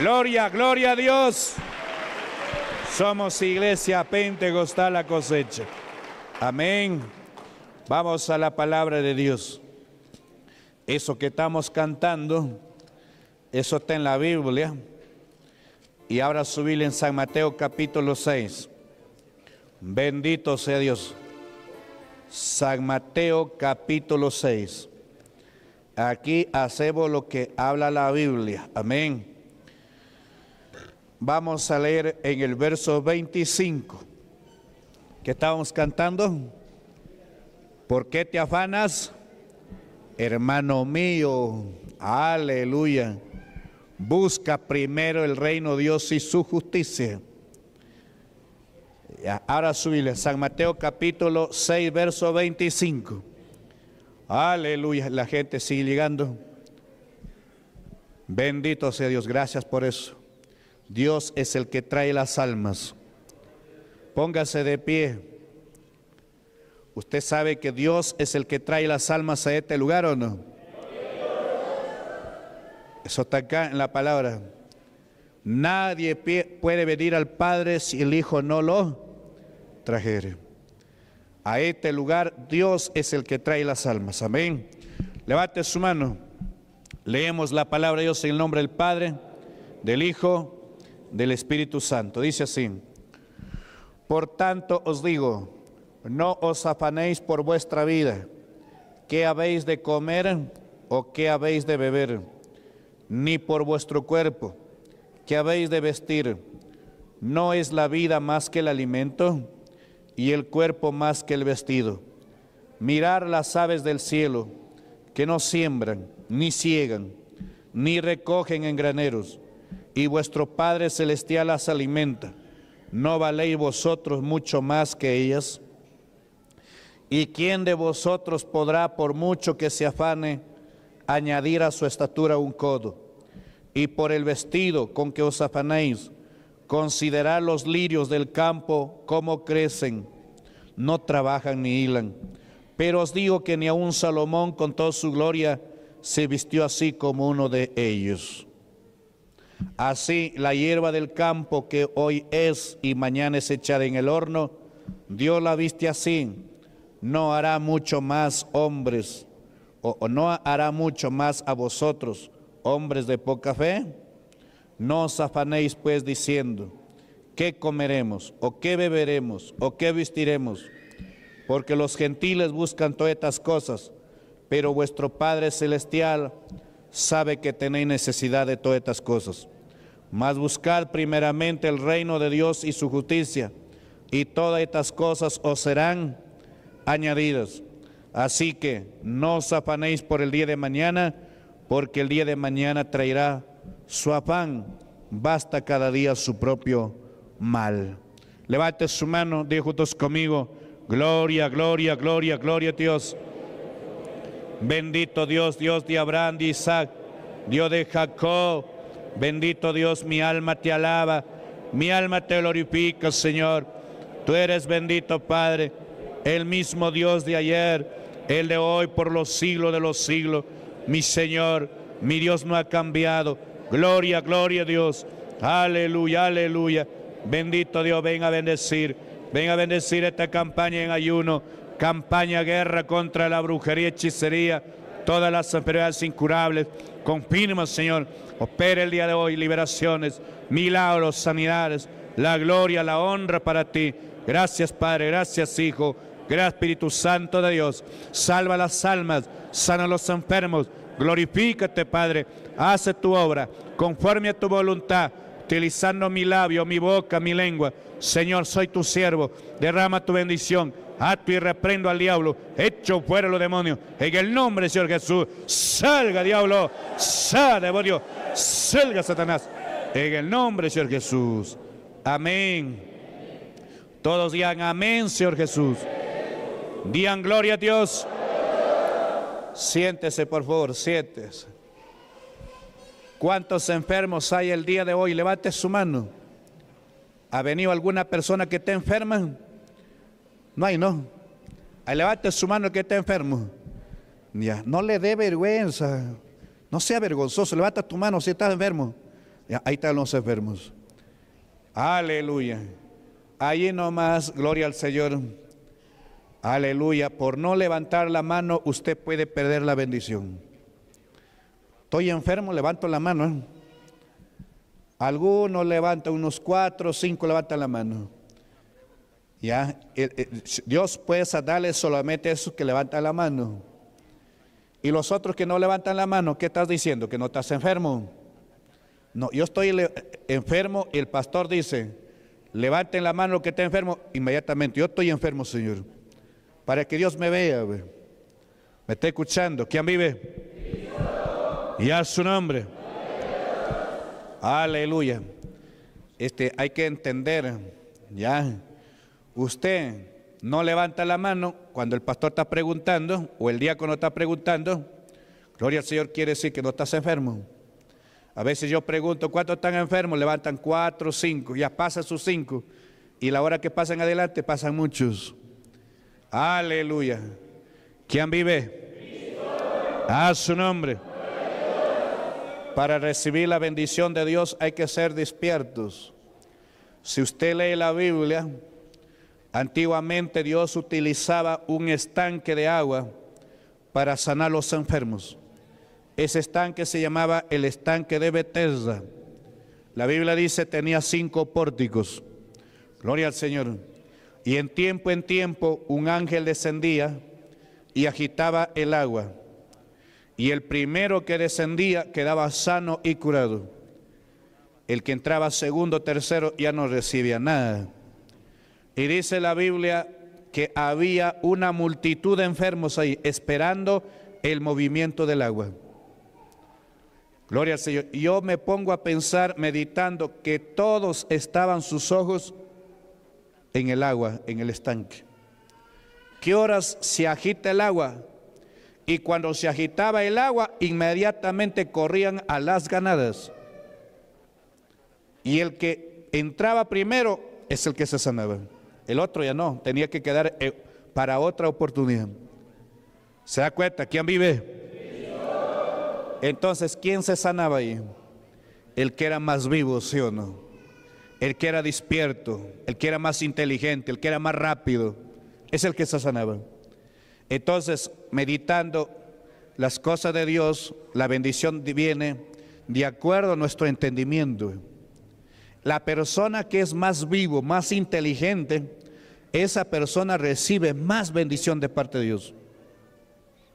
Gloria, gloria a Dios. Somos iglesia pentecostal la cosecha. Amén. Vamos a la palabra de Dios. Eso que estamos cantando, eso está en la Biblia. Y ahora subir en San Mateo capítulo 6. Bendito sea Dios. San Mateo capítulo 6. Aquí hacemos lo que habla la Biblia. Amén. Vamos a leer en el verso 25 que estábamos cantando. ¿Por qué te afanas, hermano mío? Aleluya. Busca primero el reino de Dios y su justicia. Ahora subile, San Mateo capítulo 6, verso 25. Aleluya, la gente sigue llegando. Bendito sea Dios, gracias por eso. Dios es el que trae las almas. Póngase de pie. ¿Usted sabe que Dios es el que trae las almas a este lugar o no? Eso está acá en la palabra. Nadie puede venir al Padre si el Hijo no lo trajere. A este lugar Dios es el que trae las almas. Amén. Levante su mano. Leemos la palabra de Dios en el nombre del Padre, del Hijo del Espíritu Santo. Dice así, por tanto os digo, no os afanéis por vuestra vida, qué habéis de comer o qué habéis de beber, ni por vuestro cuerpo, qué habéis de vestir. ¿No es la vida más que el alimento y el cuerpo más que el vestido? Mirar las aves del cielo, que no siembran, ni ciegan, ni recogen en graneros y vuestro Padre Celestial las alimenta. ¿No valéis vosotros mucho más que ellas? ¿Y quién de vosotros podrá, por mucho que se afane, añadir a su estatura un codo? Y por el vestido con que os afanéis, considerad los lirios del campo, cómo crecen, no trabajan ni hilan. Pero os digo que ni aun Salomón con toda su gloria se vistió así como uno de ellos. Así la hierba del campo que hoy es y mañana es echada en el horno, Dios la viste así, no hará mucho más hombres, o, no hará mucho más a vosotros, hombres de poca fe. No os afanéis pues diciendo, ¿qué comeremos? ¿O qué beberemos? ¿O qué vestiremos? Porque los gentiles buscan todas estas cosas, pero vuestro Padre Celestial sabe que tenéis necesidad de todas estas cosas. Mas buscad primeramente el reino de Dios y su justicia, y todas estas cosas os serán añadidas. Así que no os afanéis por el día de mañana, porque el día de mañana traerá su afán. Basta cada día su propio mal. Levante su mano, dijo juntos conmigo, gloria, gloria, gloria, gloria a Dios. Bendito Dios, Dios de Abraham, de Isaac, Dios de Jacob. Bendito Dios, mi alma te alaba, mi alma te glorifica, Señor. Tú eres bendito, Padre, el mismo Dios de ayer, el de hoy, por los siglos de los siglos. Mi Señor, mi Dios no ha cambiado. Gloria, gloria a Dios. Aleluya, aleluya. Bendito Dios, ven a bendecir. Ven a bendecir esta campaña en ayuno campaña guerra contra la brujería, hechicería, todas las enfermedades incurables. Confirma, Señor, opera el día de hoy liberaciones, milagros, sanidades, la gloria, la honra para ti. Gracias, Padre, gracias, Hijo, gracias, Espíritu Santo de Dios. Salva las almas, sana los enfermos, glorifícate, Padre, hace tu obra conforme a tu voluntad utilizando mi labio, mi boca, mi lengua. Señor, soy tu siervo, derrama tu bendición Ato y reprendo al diablo. Hecho fuera los demonios. En el nombre Señor Jesús. Salga, diablo. Salga, demonio. Salga, Satanás. En el nombre Señor Jesús. Amén. Todos digan amén, Señor Jesús. Digan gloria a Dios. Siéntese, por favor, siéntese. ¿Cuántos enfermos hay el día de hoy? Levante su mano. ¿Ha venido alguna persona que esté enferma? No hay, no. levante su mano que está enfermo. Ya, no le dé vergüenza. No sea vergonzoso. Levanta tu mano si está enfermo. ahí están los enfermos. Aleluya. ahí nomás, gloria al Señor. Aleluya. Por no levantar la mano, usted puede perder la bendición. Estoy enfermo, levanto la mano. ¿eh? Algunos levanta unos cuatro o cinco levantan la mano. ¿Ya? Eh, eh, Dios puede darle solamente a esos que levantan la mano. Y los otros que no levantan la mano, ¿qué estás diciendo? ¿Que no estás enfermo? No, yo estoy enfermo y el pastor dice, levanten la mano que está enfermo inmediatamente. Yo estoy enfermo, Señor, para que Dios me vea. Me está escuchando. ¿Quién vive? Y a su nombre. Aleluya. Aleluya. Este, hay que entender, ya usted no levanta la mano cuando el pastor está preguntando o el diácono está preguntando, gloria al Señor quiere decir que no estás enfermo. A veces yo pregunto, ¿cuántos están enfermos? Levantan cuatro, cinco, ya pasan sus cinco. Y la hora que pasan adelante, pasan muchos. Aleluya. ¿Quién vive? A su nombre. Para recibir la bendición de Dios hay que ser despiertos. Si usted lee la Biblia, Antiguamente Dios utilizaba un estanque de agua para sanar los enfermos. Ese estanque se llamaba el estanque de Bethesda. La Biblia dice tenía cinco pórticos. Gloria al Señor. Y en tiempo en tiempo un ángel descendía y agitaba el agua. Y el primero que descendía quedaba sano y curado. El que entraba segundo, tercero, ya no recibía nada. Y dice la Biblia que había una multitud de enfermos ahí esperando el movimiento del agua. Gloria al Señor. Yo me pongo a pensar, meditando, que todos estaban sus ojos en el agua, en el estanque. ¿Qué horas se agita el agua? Y cuando se agitaba el agua, inmediatamente corrían a las ganadas. Y el que entraba primero es el que se sanaba. El otro ya no, tenía que quedar eh, para otra oportunidad. ¿Se da cuenta? ¿Quién vive? Entonces, ¿quién se sanaba ahí? El que era más vivo, sí o no. El que era despierto, el que era más inteligente, el que era más rápido, es el que se sanaba. Entonces, meditando las cosas de Dios, la bendición viene de acuerdo a nuestro entendimiento. La persona que es más vivo, más inteligente, esa persona recibe más bendición de parte de Dios.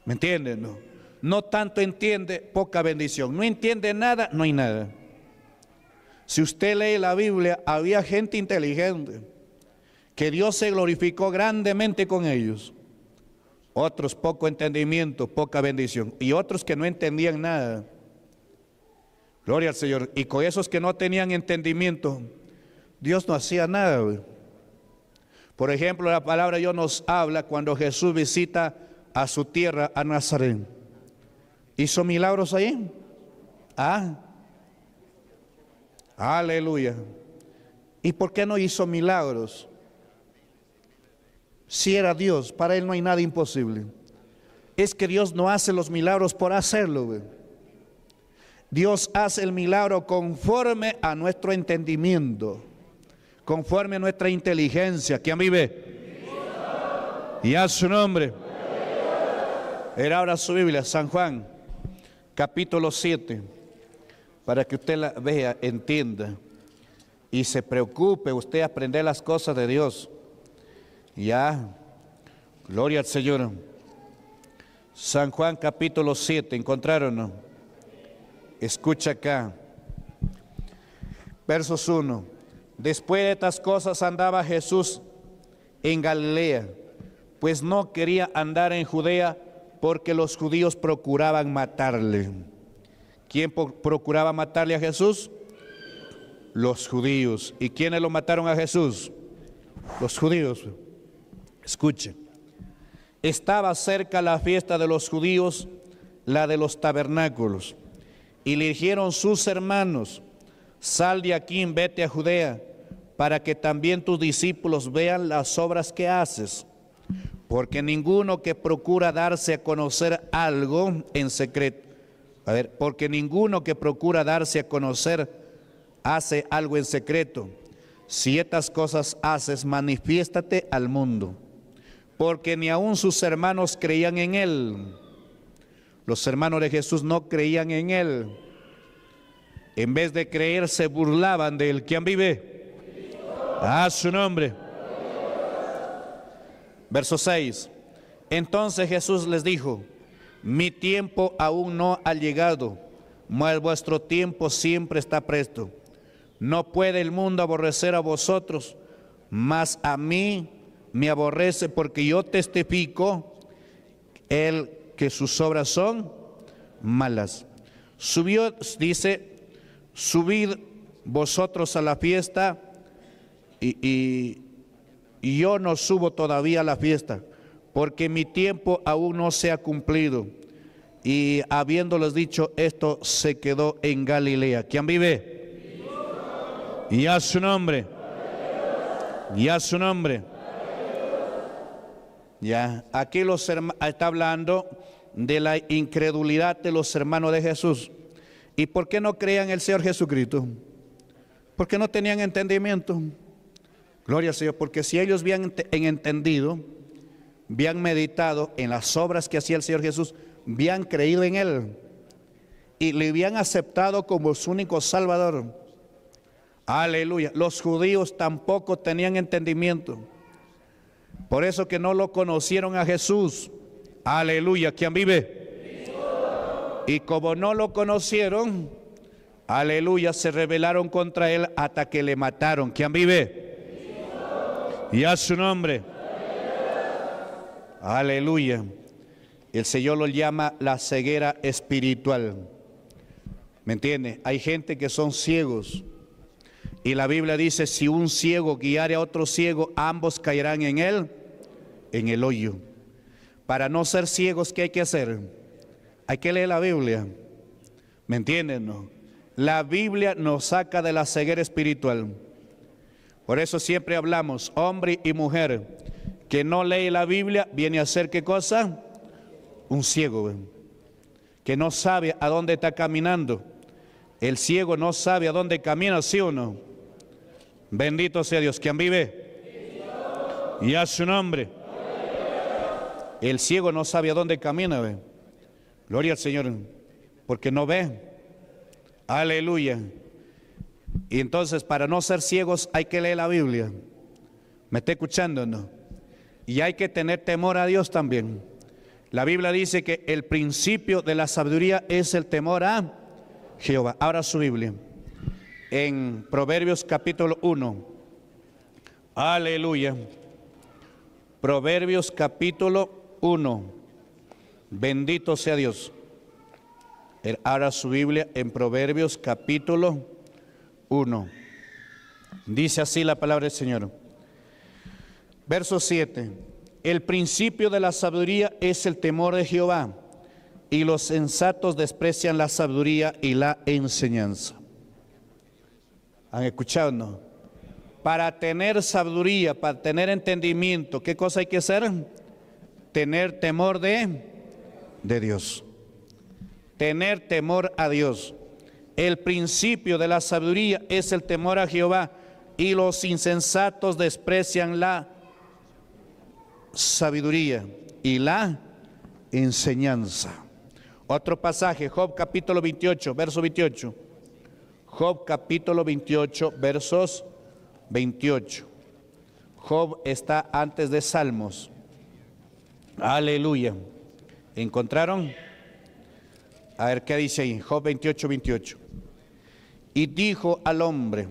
¿Me entienden? No? no tanto entiende, poca bendición. No entiende nada, no hay nada. Si usted lee la Biblia, había gente inteligente, que Dios se glorificó grandemente con ellos. Otros poco entendimiento, poca bendición. Y otros que no entendían nada. Gloria al Señor. Y con esos que no tenían entendimiento, Dios no hacía nada. Por ejemplo, la palabra Dios nos habla cuando Jesús visita a su tierra, a Nazaret. ¿Hizo milagros ahí? Ah, aleluya. ¿Y por qué no hizo milagros? Si era Dios, para Él no hay nada imposible. Es que Dios no hace los milagros por hacerlo. Güey. Dios hace el milagro conforme a nuestro entendimiento, conforme a nuestra inteligencia. ¿Quién vive? Y a su nombre. Era ahora su Biblia, San Juan, capítulo 7, para que usted la vea, entienda y se preocupe usted aprender las cosas de Dios. Ya, gloria al Señor. San Juan capítulo 7, ¿encontraron? Escucha acá. Versos 1. Después de estas cosas andaba Jesús en Galilea, pues no quería andar en Judea porque los judíos procuraban matarle. ¿Quién procuraba matarle a Jesús? Los judíos. ¿Y quiénes lo mataron a Jesús? Los judíos. Escuche. Estaba cerca la fiesta de los judíos, la de los tabernáculos. Y le dijeron sus hermanos, sal de aquí, vete a Judea, para que también tus discípulos vean las obras que haces. Porque ninguno que procura darse a conocer algo en secreto, a ver, porque ninguno que procura darse a conocer hace algo en secreto. Si estas cosas haces, manifiéstate al mundo. Porque ni aun sus hermanos creían en él. Los hermanos de Jesús no creían en él. En vez de creer, se burlaban de él. ¿Quién vive? A su nombre. Verso 6. Entonces Jesús les dijo, mi tiempo aún no ha llegado, mas vuestro tiempo siempre está presto. No puede el mundo aborrecer a vosotros, mas a mí me aborrece porque yo testifico el que sus obras son malas. Subió, dice, subid vosotros a la fiesta y, y, yo no subo todavía a la fiesta, porque mi tiempo aún no se ha cumplido. Y habiéndoles dicho esto, se quedó en Galilea. ¿Quién vive? Y a su nombre. Y a su nombre. Ya, aquí los está hablando de la incredulidad de los hermanos de Jesús. ¿Y por qué no creían el Señor Jesucristo? Porque no tenían entendimiento. Gloria al Señor, porque si ellos habían entendido, habían meditado en las obras que hacía el Señor Jesús, habían creído en Él y le habían aceptado como su único Salvador. Aleluya. Los judíos tampoco tenían entendimiento. Por eso que no lo conocieron a Jesús. Aleluya. ¿Quién vive? Y como no lo conocieron, aleluya, se rebelaron contra él hasta que le mataron. ¿Quién vive? Y a su nombre. Aleluya. El Señor lo llama la ceguera espiritual. ¿Me entiende? Hay gente que son ciegos. Y la Biblia dice, si un ciego guiare a otro ciego, ambos caerán en él, en el hoyo. Para no ser ciegos, ¿qué hay que hacer? Hay que leer la Biblia. ¿Me entienden? La Biblia nos saca de la ceguera espiritual. Por eso siempre hablamos, hombre y mujer, que no lee la Biblia viene a ser qué cosa? Un ciego, que no sabe a dónde está caminando. El ciego no sabe a dónde camina, sí o no. Bendito sea Dios, quien vive. Y a su nombre. El ciego no sabe a dónde camina, ¿ve? Gloria al Señor, porque no ve. Aleluya. Y entonces, para no ser ciegos, hay que leer la Biblia. ¿Me está escuchando? No? Y hay que tener temor a Dios también. La Biblia dice que el principio de la sabiduría es el temor a Jehová. Ahora su Biblia. En Proverbios capítulo 1. Aleluya. Proverbios capítulo 1 1. Bendito sea Dios. Ahora su Biblia en Proverbios capítulo 1. Dice así la palabra del Señor. Verso 7. El principio de la sabiduría es el temor de Jehová, y los sensatos desprecian la sabiduría y la enseñanza. ¿Han escuchado? Para tener sabiduría, para tener entendimiento, ¿qué cosa hay que hacer? Tener temor de, de Dios. Tener temor a Dios. El principio de la sabiduría es el temor a Jehová y los insensatos desprecian la sabiduría y la enseñanza. Otro pasaje, Job capítulo 28, verso 28. Job capítulo 28, versos 28. Job está antes de Salmos. Aleluya. ¿Encontraron? A ver qué dice ahí, Job 28, 28. Y dijo al hombre,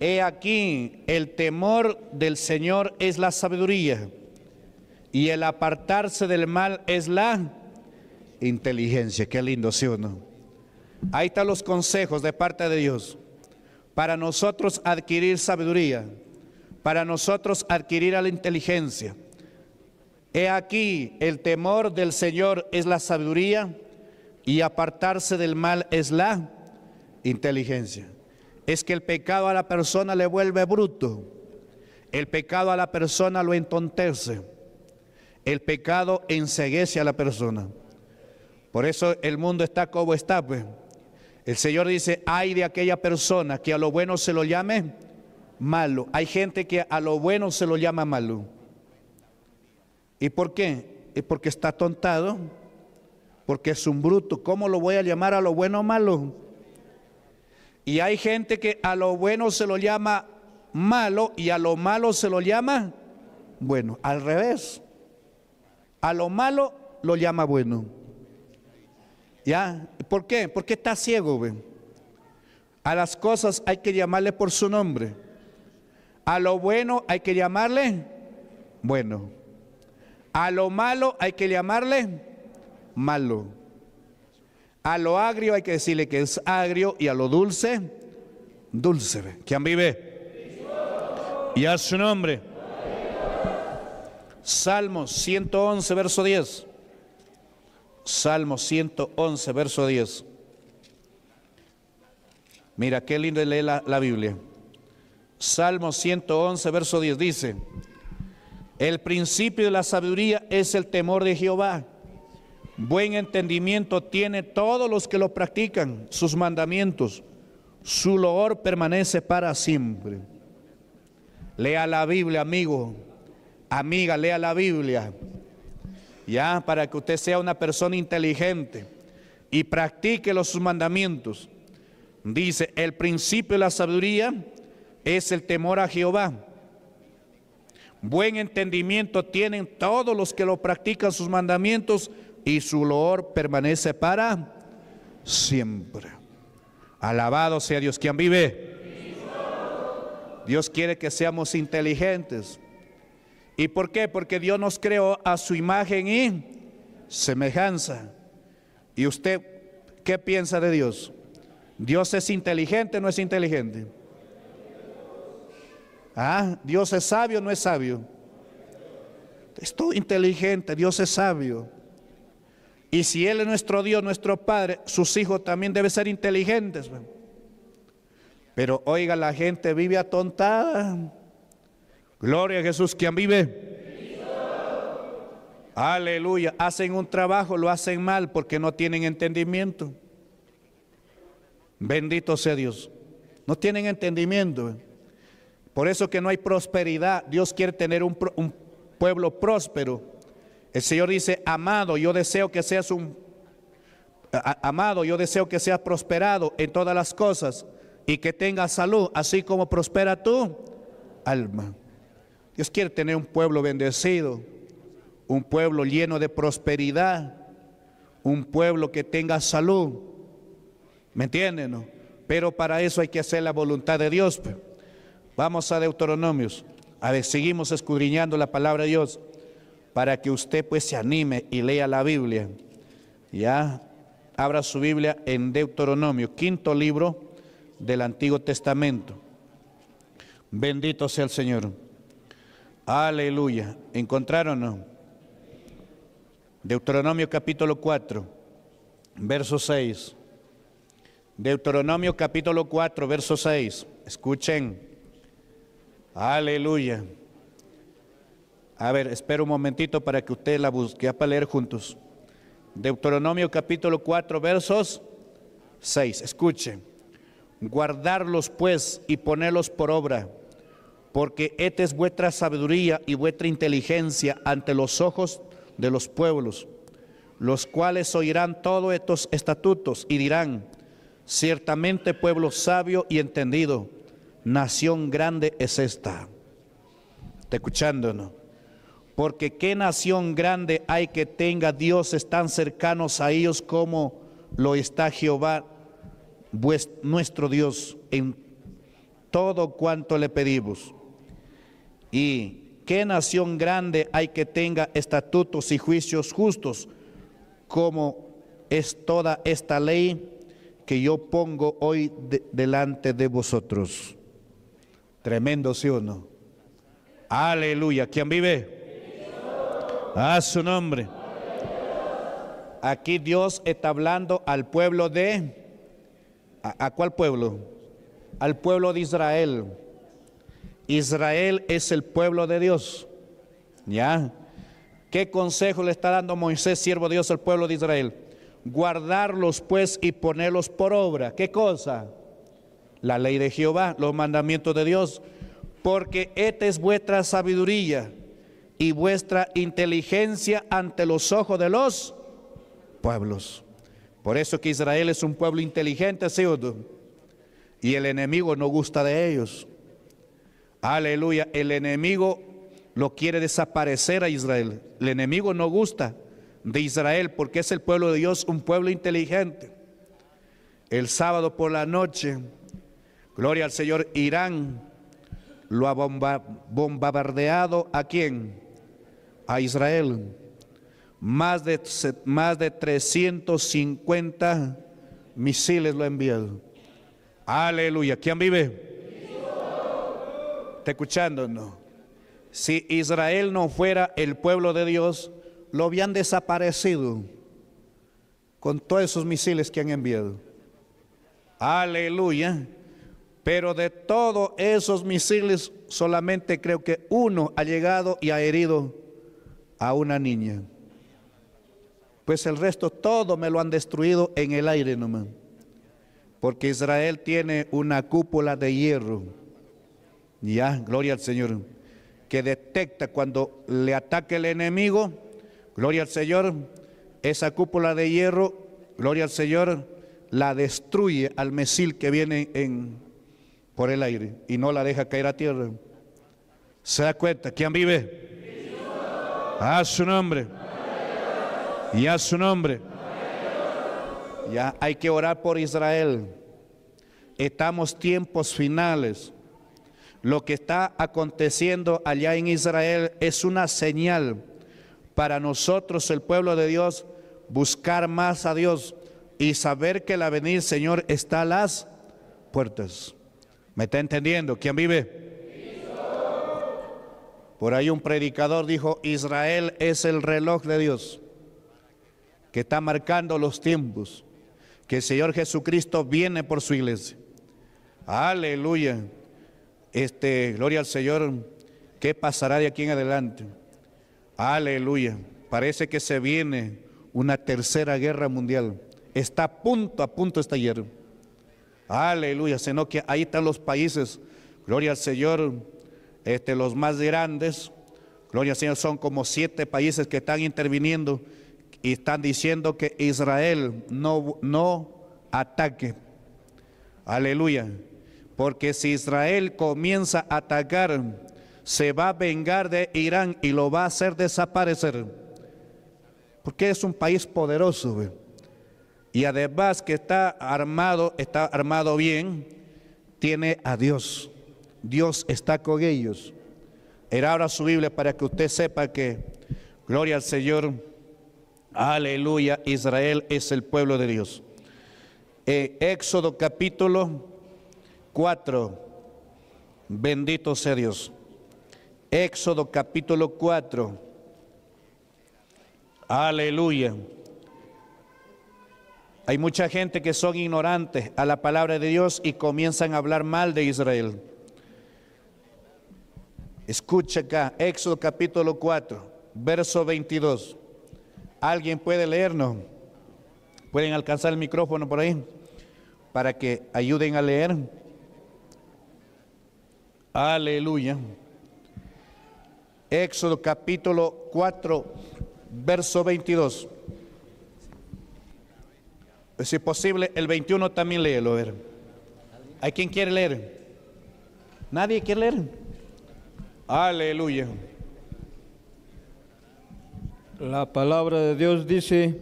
he aquí, el temor del Señor es la sabiduría y el apartarse del mal es la inteligencia. Qué lindo, ¿sí o no? Ahí están los consejos de parte de Dios. Para nosotros adquirir sabiduría, para nosotros adquirir a la inteligencia, He aquí, el temor del Señor es la sabiduría y apartarse del mal es la inteligencia. Es que el pecado a la persona le vuelve bruto. El pecado a la persona lo entontece. El pecado enseguece a la persona. Por eso el mundo está como está. Pues. El Señor dice, hay de aquella persona que a lo bueno se lo llame malo. Hay gente que a lo bueno se lo llama malo. ¿Y por qué? ¿Y porque está tontado? Porque es un bruto. ¿Cómo lo voy a llamar a lo bueno o malo? Y hay gente que a lo bueno se lo llama malo y a lo malo se lo llama bueno. Al revés. A lo malo lo llama bueno. ¿Ya? ¿Por qué? Porque está ciego, A las cosas hay que llamarle por su nombre. A lo bueno hay que llamarle bueno. A lo malo hay que llamarle malo. A lo agrio hay que decirle que es agrio y a lo dulce, dulce. ¿Quién vive? Y a su nombre. Salmo 111, verso 10. Salmo 111, verso 10. Mira, qué lindo lee la, la Biblia. Salmo 111, verso 10 dice el principio de la sabiduría es el temor de Jehová. Buen entendimiento tiene todos los que lo practican, sus mandamientos. Su loor permanece para siempre. Lea la Biblia, amigo. Amiga, lea la Biblia. Ya, para que usted sea una persona inteligente y practique los sus mandamientos. Dice, el principio de la sabiduría es el temor a Jehová. Buen entendimiento tienen todos los que lo practican sus mandamientos y su loor permanece para siempre. Alabado sea Dios quien vive. Dios quiere que seamos inteligentes. ¿Y por qué? Porque Dios nos creó a su imagen y semejanza. ¿Y usted qué piensa de Dios? ¿Dios es inteligente o no es inteligente? Ah, Dios es sabio, no es sabio. Es todo inteligente, Dios es sabio. Y si Él es nuestro Dios, nuestro Padre, sus hijos también deben ser inteligentes. Pero oiga, la gente vive atontada. Gloria a Jesús, quien vive? Aleluya. Hacen un trabajo, lo hacen mal porque no tienen entendimiento. Bendito sea Dios. No tienen entendimiento. Por eso que no hay prosperidad. Dios quiere tener un, pueblo próspero. El Señor dice, amado, yo deseo que seas un... amado, yo deseo que seas prosperado en todas las cosas y que tengas salud, así como prospera tu alma. Dios quiere tener un pueblo bendecido, un pueblo lleno de prosperidad, un pueblo que tenga salud. ¿Me entienden? No? Pero para eso hay que hacer la voluntad de Dios. Pues. Vamos a Deuteronomios, a ver, seguimos escudriñando la palabra de Dios para que usted pues se anime y lea la Biblia. Ya, abra su Biblia en Deuteronomio, quinto libro del Antiguo Testamento. Bendito sea el Señor. Aleluya. ¿Encontraron no? Deuteronomio capítulo 4, verso 6. Deuteronomio capítulo 4, verso 6. Escuchen. Aleluya. A ver, espero un momentito para que usted la busque, para leer juntos. Deuteronomio capítulo 4, versos 6. Escuche. Guardarlos pues y ponerlos por obra, porque esta es vuestra sabiduría y vuestra inteligencia ante los ojos de los pueblos, los cuales oirán todos estos estatutos y dirán, ciertamente pueblo sabio y entendido nación grande es esta. ¿Está escuchándonos? Porque qué nación grande hay que tenga dioses tan cercanos a ellos como lo está Jehová, nuestro Dios, en todo cuanto le pedimos. Y qué nación grande hay que tenga estatutos y juicios justos, como es toda esta ley que yo pongo hoy delante de vosotros. Tremendo sí o no. Aleluya. ¿Quién vive? A su nombre. Aquí Dios está hablando al pueblo de... ¿A, a cuál pueblo? Al pueblo de Israel. Israel es el pueblo de Dios. ¿Ya? ¿Qué consejo le está dando Moisés, siervo de Dios, al pueblo de Israel? Guardarlos pues y ponerlos por obra. ¿Qué cosa? la ley de Jehová, los mandamientos de Dios, porque esta es vuestra sabiduría y vuestra inteligencia ante los ojos de los pueblos. Por eso que Israel es un pueblo inteligente, ¿sí Y el enemigo no gusta de ellos. Aleluya, el enemigo lo quiere desaparecer a Israel. El enemigo no gusta de Israel porque es el pueblo de Dios, un pueblo inteligente. El sábado por la noche Gloria al Señor, Irán lo ha bombardeado a quién? A Israel. Más de, más de 350 misiles lo han enviado. Aleluya. ¿Quién vive? ¿Está escuchando? No. Si Israel no fuera el pueblo de Dios, lo habían desaparecido con todos esos misiles que han enviado. Aleluya. Pero de todos esos misiles, solamente creo que uno ha llegado y ha herido a una niña. Pues el resto todo me lo han destruido en el aire nomás. Porque Israel tiene una cúpula de hierro. Ya, gloria al Señor. Que detecta cuando le ataque el enemigo. Gloria al Señor. Esa cúpula de hierro, gloria al Señor, la destruye al misil que viene en, por el aire y no la deja caer a tierra. ¿Se da cuenta? ¿Quién vive? A su nombre. Y a su nombre. Ya hay que orar por Israel. Estamos tiempos finales. Lo que está aconteciendo allá en Israel es una señal para nosotros, el pueblo de Dios, buscar más a Dios y saber que la venir Señor está a las puertas. ¿Me está entendiendo? ¿Quién vive? Por ahí un predicador dijo, Israel es el reloj de Dios que está marcando los tiempos, que el Señor Jesucristo viene por su iglesia. Aleluya. Este, gloria al Señor, ¿qué pasará de aquí en adelante? Aleluya. Parece que se viene una tercera guerra mundial. Está a punto, a punto esta guerra. Aleluya, sino que ahí están los países, gloria al Señor, este, los más grandes, gloria al Señor, son como siete países que están interviniendo y están diciendo que Israel no, no ataque. Aleluya, porque si Israel comienza a atacar, se va a vengar de Irán y lo va a hacer desaparecer. Porque es un país poderoso. Y además que está armado, está armado bien, tiene a Dios. Dios está con ellos. Era ahora su Biblia para que usted sepa que, gloria al Señor, aleluya, Israel es el pueblo de Dios. Éxodo capítulo 4, bendito sea Dios. Éxodo capítulo 4, aleluya. Hay mucha gente que son ignorantes a la palabra de Dios y comienzan a hablar mal de Israel. Escucha acá, Éxodo capítulo 4, verso 22. ¿Alguien puede leernos? ¿Pueden alcanzar el micrófono por ahí? Para que ayuden a leer. Aleluya. Éxodo capítulo 4, verso 22. Pues, si es posible, el 21 también léelo. A ver. ¿Hay quien quiere leer? ¿Nadie quiere leer? Aleluya. La palabra de Dios dice,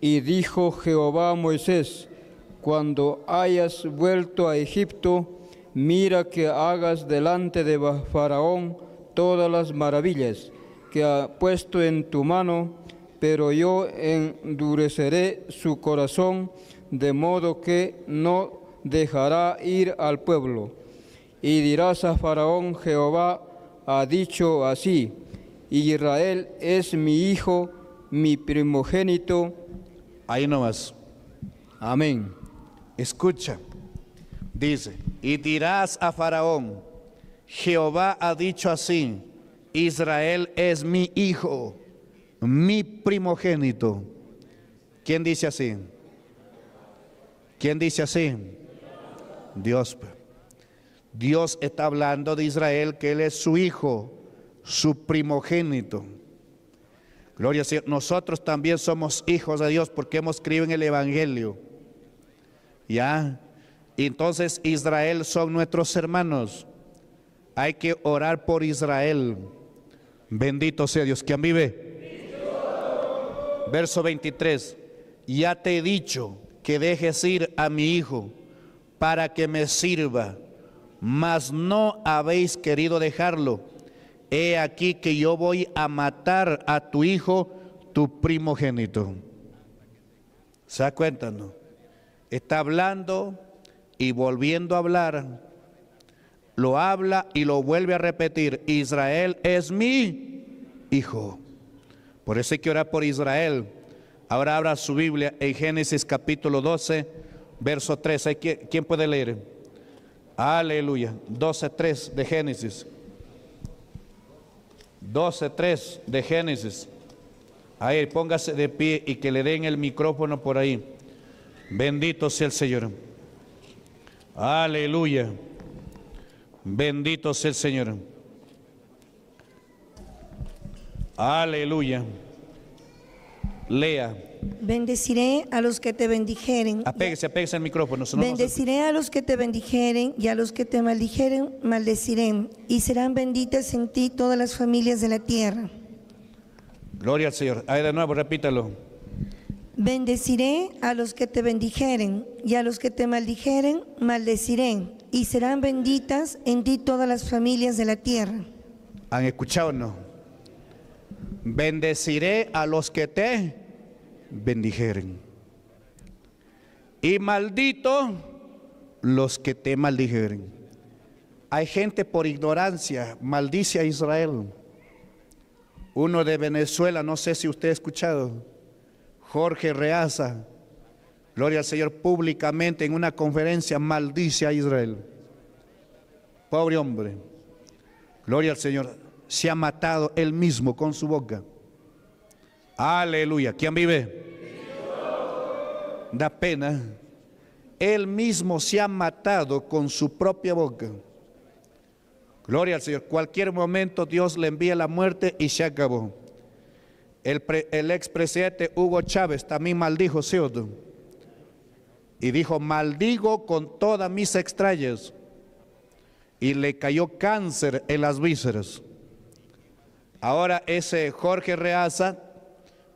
y dijo Jehová a Moisés, cuando hayas vuelto a Egipto, mira que hagas delante de Faraón todas las maravillas que ha puesto en tu mano pero yo endureceré su corazón, de modo que no dejará ir al pueblo. Y dirás a Faraón, Jehová ha dicho así, Israel es mi hijo, mi primogénito. Ahí nomás. Amén. Escucha, dice, y dirás a Faraón, Jehová ha dicho así, Israel es mi hijo, mi primogénito. ¿Quién dice así? ¿Quién dice así? Dios. Dios está hablando de Israel que Él es su hijo, su primogénito. Gloria a Nosotros también somos hijos de Dios porque hemos creído en el Evangelio. ¿Ya? Entonces Israel son nuestros hermanos. Hay que orar por Israel. Bendito sea Dios. ¿Quién vive? Verso 23, ya te he dicho que dejes ir a mi hijo para que me sirva, mas no habéis querido dejarlo. He aquí que yo voy a matar a tu hijo, tu primogénito. ¿Se da Está hablando y volviendo a hablar. Lo habla y lo vuelve a repetir. Israel es mi hijo. Por eso hay que orar por Israel. Ahora abra su Biblia en Génesis capítulo 12, verso 3. ¿Quién puede leer? Aleluya. 12, 3 de Génesis. 12, 3 de Génesis. Ahí, póngase de pie y que le den el micrófono por ahí. Bendito sea el Señor. Aleluya. Bendito sea el Señor. Aleluya. Lea. Bendeciré a los que te bendijeren. Apéguese, apéguese al micrófono. Bendeciré a los que te bendijeren y a los que te maldijeren, maldeciré. Y serán benditas en ti todas las familias de la tierra. Gloria al Señor. Ahí de nuevo, repítalo. Bendeciré a los que te bendijeren y a los que te maldijeren, maldeciré. Y serán benditas en ti todas las familias de la tierra. ¿Han escuchado no? bendeciré a los que te bendijeren. Y maldito los que te maldijeren. Hay gente por ignorancia, maldice a Israel. Uno de Venezuela, no sé si usted ha escuchado, Jorge Reaza, gloria al Señor, públicamente en una conferencia maldice a Israel. Pobre hombre, gloria al Señor se ha matado él mismo con su boca. Aleluya. ¿Quién vive? Da pena. Él mismo se ha matado con su propia boca. Gloria al Señor. Cualquier momento Dios le envía la muerte y se acabó. El, presidente expresidente Hugo Chávez también maldijo, ¿cierto? Y dijo, maldigo con todas mis extrañas. Y le cayó cáncer en las vísceras. Ahora ese Jorge Reaza,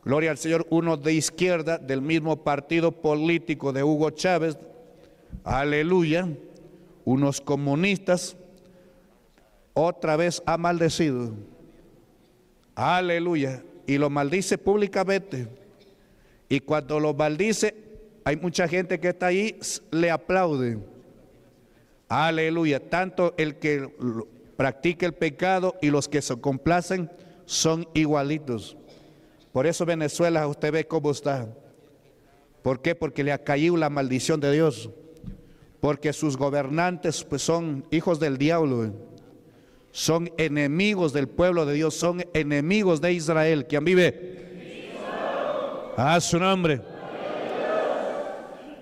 gloria al Señor, uno de izquierda del mismo partido político de Hugo Chávez, aleluya, unos comunistas, otra vez ha maldecido, aleluya, y lo maldice públicamente. Y cuando lo maldice, hay mucha gente que está ahí, le aplaude. Aleluya, tanto el que practica el pecado y los que se complacen son igualitos. Por eso Venezuela, usted ve cómo está. ¿Por qué? Porque le ha caído la maldición de Dios. Porque sus gobernantes pues, son hijos del diablo. Son enemigos del pueblo de Dios. Son enemigos de Israel. ¿Quién vive? A su nombre.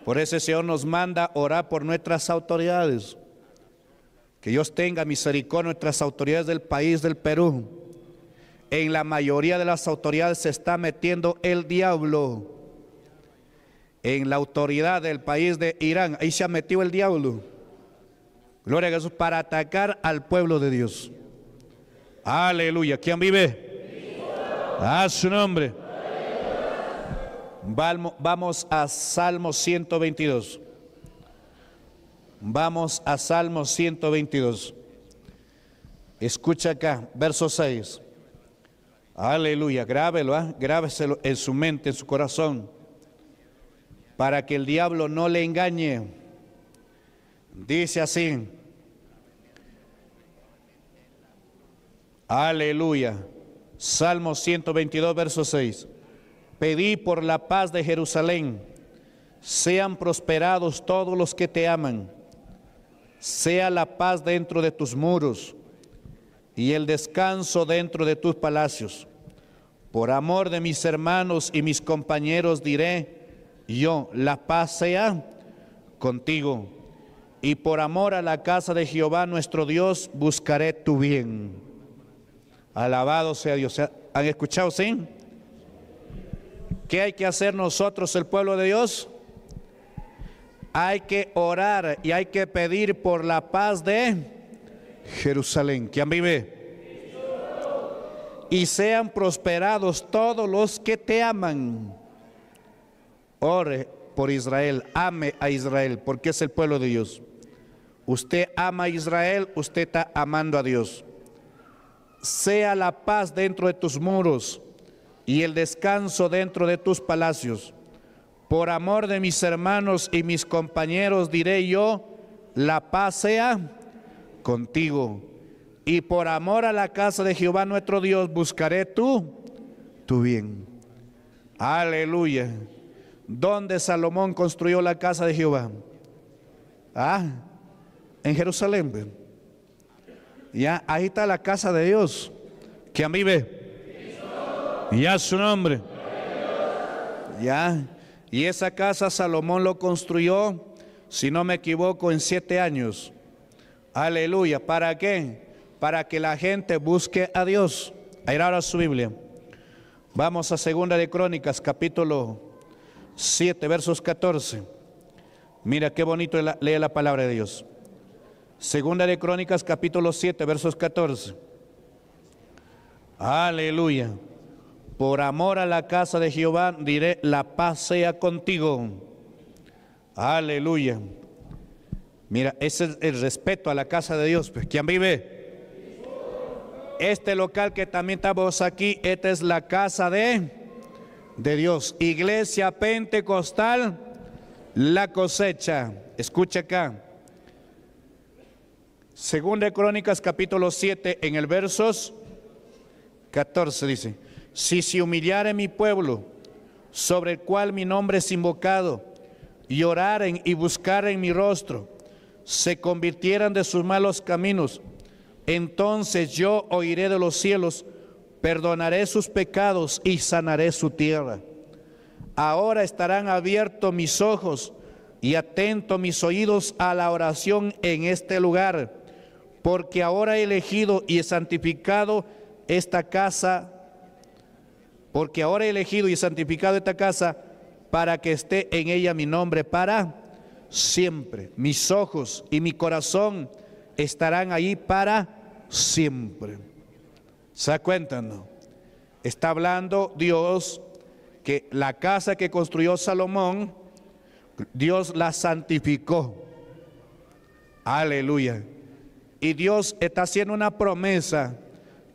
Por eso Señor nos manda orar por nuestras autoridades. Que Dios tenga misericordia nuestras autoridades del país del Perú. En la mayoría de las autoridades se está metiendo el diablo. En la autoridad del país de Irán, ahí se ha metido el diablo. Gloria a Jesús, para atacar al pueblo de Dios. Aleluya. ¿Quién vive? A su nombre. Vamos a Salmo 122. Vamos a Salmo 122. Escucha acá, verso 6. Aleluya, grábelo, ¿eh? en su mente, en su corazón, para que el diablo no le engañe. Dice así. Aleluya. Salmo 122, verso 6. Pedí por la paz de Jerusalén. Sean prosperados todos los que te aman sea la paz dentro de tus muros y el descanso dentro de tus palacios. Por amor de mis hermanos y mis compañeros diré, yo, la paz sea contigo. Y por amor a la casa de Jehová nuestro Dios, buscaré tu bien. Alabado sea Dios. ¿Han escuchado, sí? ¿Qué hay que hacer nosotros, el pueblo de Dios? hay que orar y hay que pedir por la paz de Jerusalén. ¿Quién vive? Y sean prosperados todos los que te aman. Ore por Israel, ame a Israel, porque es el pueblo de Dios. Usted ama a Israel, usted está amando a Dios. Sea la paz dentro de tus muros y el descanso dentro de tus palacios por amor de mis hermanos y mis compañeros diré yo, la paz sea contigo. Y por amor a la casa de Jehová nuestro Dios buscaré tú, tu bien. Aleluya. ¿Dónde Salomón construyó la casa de Jehová? Ah, en Jerusalén. Ya, ahí está la casa de Dios. ¿Quién vive? Ya su nombre. Ya. Y esa casa Salomón lo construyó, si no me equivoco, en siete años. Aleluya. ¿Para qué? Para que la gente busque a Dios. Ahí ahora su Biblia. Vamos a Segunda de Crónicas, capítulo 7, versos 14. Mira qué bonito lee la palabra de Dios. Segunda de Crónicas, capítulo 7, versos 14. Aleluya. Por amor a la casa de Jehová diré, la paz sea contigo. Aleluya. Mira, ese es el respeto a la casa de Dios. Pues, ¿Quién vive? Este local que también estamos aquí, esta es la casa de, de Dios. Iglesia Pentecostal, la cosecha. Escucha acá. Segunda Crónicas capítulo 7 en el versos 14 dice si se humillare mi pueblo, sobre el cual mi nombre es invocado, y oraren y buscaren mi rostro, se convirtieran de sus malos caminos, entonces yo oiré de los cielos, perdonaré sus pecados y sanaré su tierra. Ahora estarán abiertos mis ojos y atentos mis oídos a la oración en este lugar, porque ahora he elegido y he santificado esta casa porque ahora he elegido y santificado esta casa para que esté en ella mi nombre para siempre. Mis ojos y mi corazón estarán ahí para siempre. ¿Se da Está hablando Dios que la casa que construyó Salomón, Dios la santificó. Aleluya. Y Dios está haciendo una promesa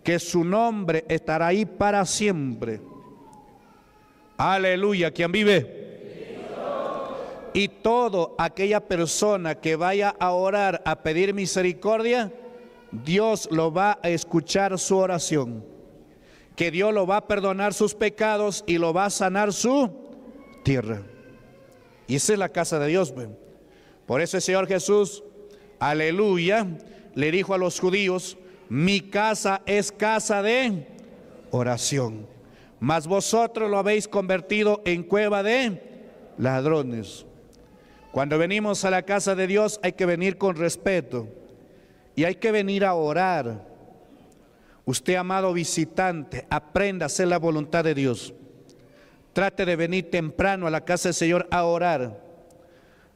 que su nombre estará ahí para siempre. Aleluya, ¿quién vive? Y toda aquella persona que vaya a orar a pedir misericordia, Dios lo va a escuchar su oración. Que Dios lo va a perdonar sus pecados y lo va a sanar su tierra. Y esa es la casa de Dios. Pues. Por eso el Señor Jesús, aleluya, le dijo a los judíos, mi casa es casa de oración, mas vosotros lo habéis convertido en cueva de ladrones. Cuando venimos a la casa de Dios hay que venir con respeto y hay que venir a orar. Usted, amado visitante, aprenda a hacer la voluntad de Dios. Trate de venir temprano a la casa del Señor a orar.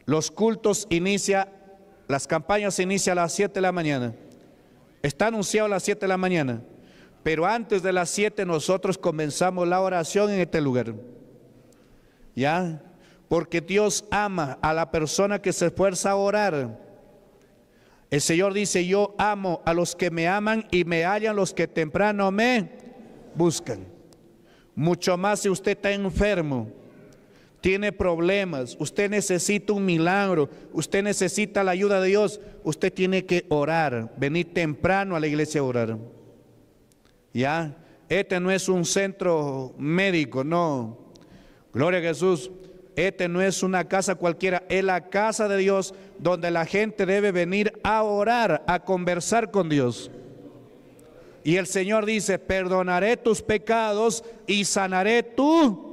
Los cultos inicia, las campañas inician a las 7 de la mañana. Está anunciado a las 7 de la mañana, pero antes de las 7 nosotros comenzamos la oración en este lugar. ¿Ya? Porque Dios ama a la persona que se esfuerza a orar. El Señor dice, yo amo a los que me aman y me hallan los que temprano me buscan. Mucho más si usted está enfermo tiene problemas, usted necesita un milagro, usted necesita la ayuda de Dios, usted tiene que orar, venir temprano a la iglesia a orar. ¿Ya? Este no es un centro médico, no. Gloria a Jesús. Este no es una casa cualquiera, es la casa de Dios donde la gente debe venir a orar, a conversar con Dios. Y el Señor dice, perdonaré tus pecados y sanaré tu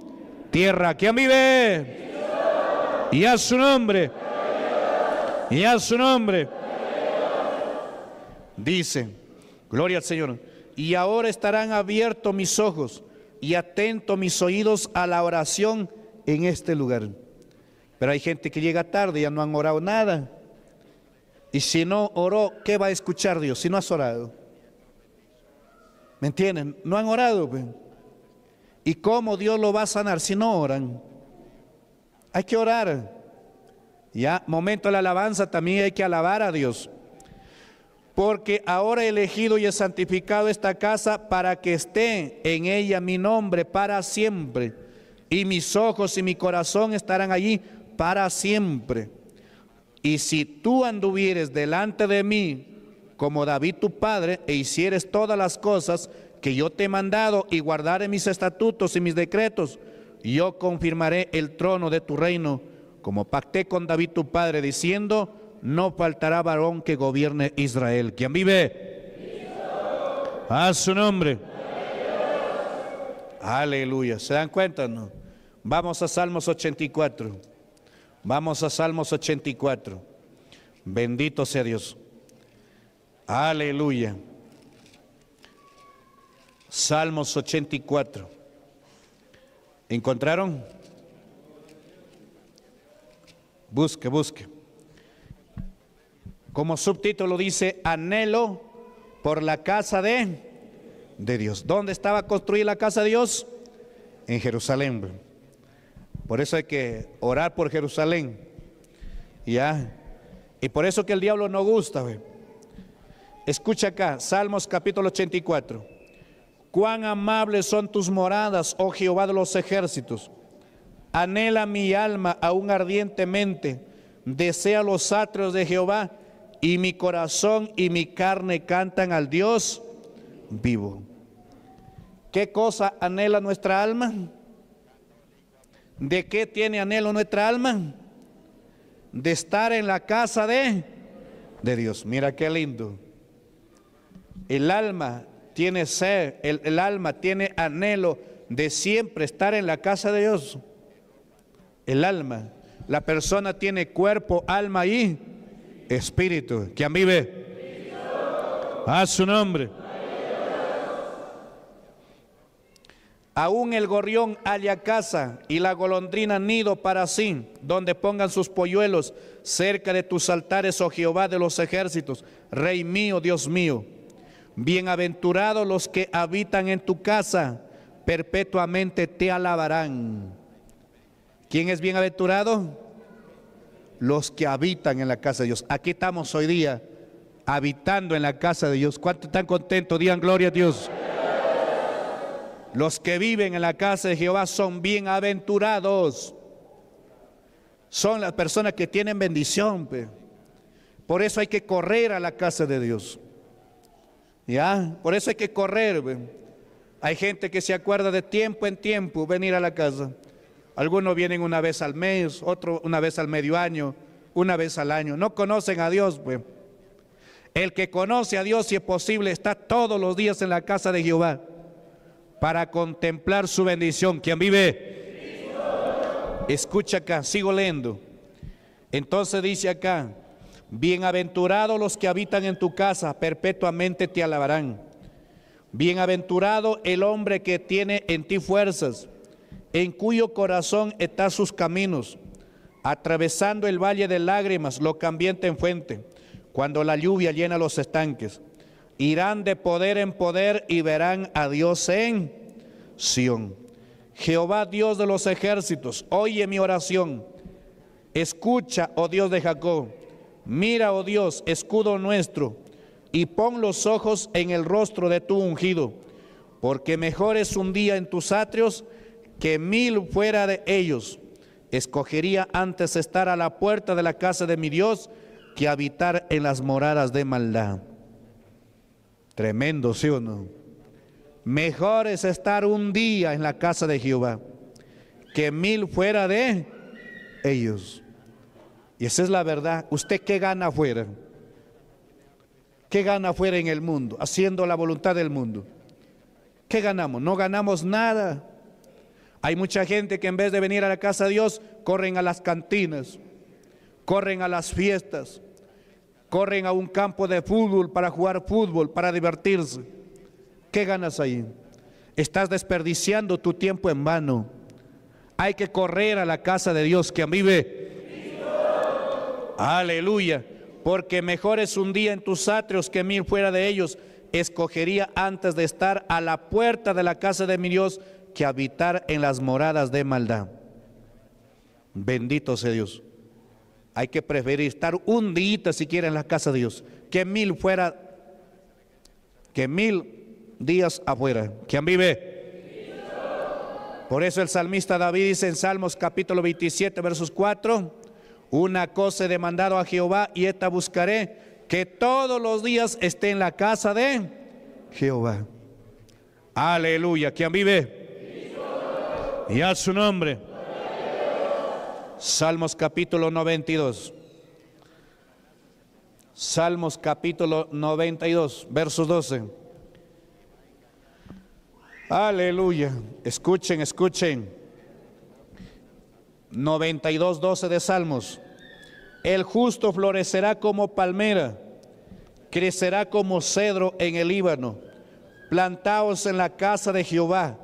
Tierra, que a mí ve Y a su nombre. Y a su nombre. Dice, gloria al Señor. Y ahora estarán abiertos mis ojos y atentos mis oídos a la oración en este lugar. Pero hay gente que llega tarde, ya no han orado nada. Y si no oró, ¿qué va a escuchar Dios si no has orado? ¿Me entienden? No han orado. Pues. ¿Y cómo Dios lo va a sanar si no oran? Hay que orar. Ya, momento de la alabanza, también hay que alabar a Dios. Porque ahora he elegido y he santificado esta casa para que esté en ella mi nombre para siempre. Y mis ojos y mi corazón estarán allí para siempre. Y si tú anduvieres delante de mí, como David tu padre, e hicieres todas las cosas que yo te he mandado y guardaré mis estatutos y mis decretos, yo confirmaré el trono de tu reino, como pacté con David tu padre, diciendo, no faltará varón que gobierne Israel. ¿Quién vive? A su nombre. Aleluya. ¿Se dan cuenta? No? Vamos a Salmos 84. Vamos a Salmos 84. Bendito sea Dios. Aleluya. Salmos 84. ¿Encontraron? Busque, busque. Como subtítulo dice, anhelo por la casa de, de Dios. ¿Dónde estaba construida la casa de Dios? En Jerusalén. Por eso hay que orar por Jerusalén. ¿Ya? Y por eso que el diablo no gusta. Escucha acá, Salmos capítulo 84. Cuán amables son tus moradas, oh Jehová de los ejércitos. Anhela mi alma aún ardientemente, desea los atrios de Jehová, y mi corazón y mi carne cantan al Dios vivo. ¿Qué cosa anhela nuestra alma? ¿De qué tiene anhelo nuestra alma? De estar en la casa de, de Dios. Mira qué lindo. El alma tiene ser, el, alma tiene anhelo de siempre estar en la casa de Dios. El alma, la persona tiene cuerpo, alma y espíritu. ¿Quién vive? A su nombre. Aún el gorrión halla casa y la golondrina nido para sí, donde pongan sus polluelos cerca de tus altares, oh Jehová de los ejércitos, Rey mío, Dios mío. Bienaventurados los que habitan en tu casa, perpetuamente te alabarán. ¿Quién es bienaventurado? Los que habitan en la casa de Dios. Aquí estamos hoy día, habitando en la casa de Dios. ¿Cuántos están contentos? Digan gloria a Dios. Los que viven en la casa de Jehová son bienaventurados. Son las personas que tienen bendición. Por eso hay que correr a la casa de Dios. ¿Ya? Por eso hay que correr. Hay gente que se acuerda de tiempo en tiempo venir a la casa. Algunos vienen una vez al mes, otro una vez al medio año, una vez al año. No conocen a Dios, El que conoce a Dios, si es posible, está todos los días en la casa de Jehová para contemplar su bendición. Quien vive, escucha acá, sigo leyendo. Entonces dice acá, Bienaventurados los que habitan en tu casa, perpetuamente te alabarán. Bienaventurado el hombre que tiene en ti fuerzas, en cuyo corazón están sus caminos, atravesando el valle de lágrimas, lo cambiante en fuente, cuando la lluvia llena los estanques. Irán de poder en poder y verán a Dios en Sión. Jehová Dios de los ejércitos, oye mi oración. Escucha, oh Dios de Jacob Mira, oh Dios, escudo nuestro, y pon los ojos en el rostro de tu ungido, porque mejor es un día en tus atrios que mil fuera de ellos. Escogería antes estar a la puerta de la casa de mi Dios que habitar en las moradas de maldad. Tremendo, ¿sí o no? Mejor es estar un día en la casa de Jehová que mil fuera de ellos. Y esa es la verdad. ¿Usted qué gana afuera? ¿Qué gana afuera en el mundo? Haciendo la voluntad del mundo. ¿Qué ganamos? No ganamos nada. Hay mucha gente que en vez de venir a la casa de Dios, corren a las cantinas, corren a las fiestas, corren a un campo de fútbol para jugar fútbol, para divertirse. ¿Qué ganas ahí? Estás desperdiciando tu tiempo en vano. Hay que correr a la casa de Dios que vive Aleluya. Porque mejor es un día en tus atrios que mil fuera de ellos. Escogería antes de estar a la puerta de la casa de mi Dios que habitar en las moradas de maldad. Bendito sea Dios. Hay que preferir estar un día siquiera en la casa de Dios. Que mil fuera, que mil días afuera. ¿Quién vive? Por eso el salmista David dice en Salmos capítulo 27, versos 4. Una cosa he demandado a Jehová y esta buscaré, que todos los días esté en la casa de Jehová. Aleluya. ¿Quién vive? Y a su nombre. Salmos capítulo 92. Salmos capítulo 92, versos 12. Aleluya. Escuchen, escuchen. 12 de Salmos. El justo florecerá como palmera, crecerá como cedro en el Líbano. Plantaos en la casa de Jehová,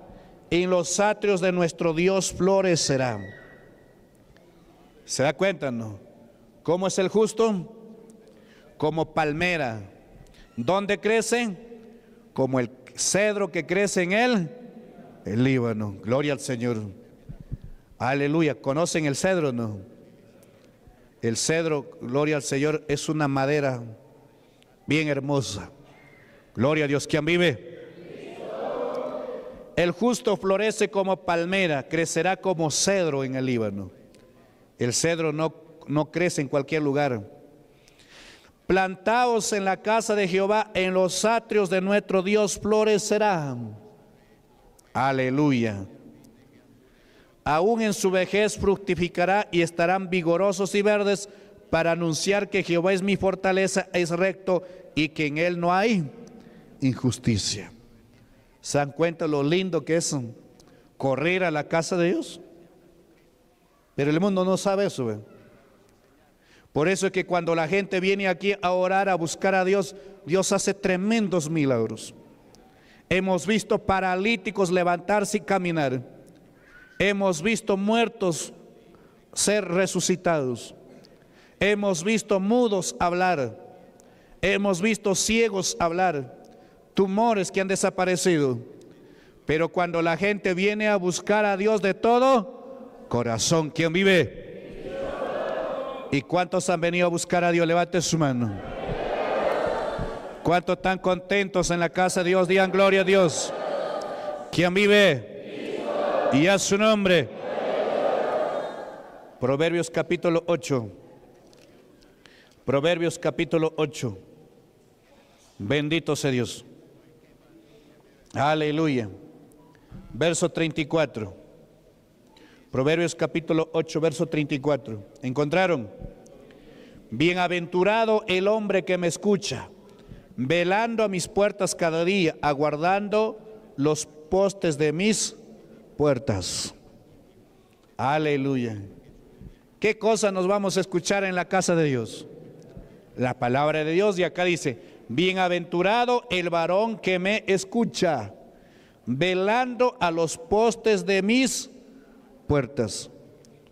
en los atrios de nuestro Dios florecerá. ¿Se da cuenta, no? ¿Cómo es el justo? Como palmera. ¿Dónde crece? Como el cedro que crece en él, el Líbano. Gloria al Señor. Aleluya. ¿Conocen el cedro? No. El cedro, gloria al Señor, es una madera bien hermosa. Gloria a Dios. ¿Quién vive? El justo florece como palmera, crecerá como cedro en el Líbano. El cedro no, no crece en cualquier lugar. Plantaos en la casa de Jehová, en los atrios de nuestro Dios florecerá. Aleluya aún en su vejez fructificará y estarán vigorosos y verdes para anunciar que Jehová es mi fortaleza, es recto y que en él no hay injusticia. ¿Se dan cuenta lo lindo que es correr a la casa de Dios? Pero el mundo no sabe eso. Por eso es que cuando la gente viene aquí a orar, a buscar a Dios, Dios hace tremendos milagros. Hemos visto paralíticos levantarse y caminar. Hemos visto muertos ser resucitados. Hemos visto mudos hablar. Hemos visto ciegos hablar. Tumores que han desaparecido. Pero cuando la gente viene a buscar a Dios de todo, corazón, ¿quién vive? ¿Y cuántos han venido a buscar a Dios? Levante su mano. ¿Cuántos están contentos en la casa de Dios? Digan gloria a Dios. ¿Quién vive? y a su nombre. Proverbios capítulo 8. Proverbios capítulo 8. Bendito sea Dios. Aleluya. Verso 34. Proverbios capítulo 8, verso 34. ¿Encontraron? Bienaventurado el hombre que me escucha, velando a mis puertas cada día, aguardando los postes de mis puertas. Aleluya. ¿Qué cosa nos vamos a escuchar en la casa de Dios? La palabra de Dios y acá dice, bienaventurado el varón que me escucha, velando a los postes de mis puertas,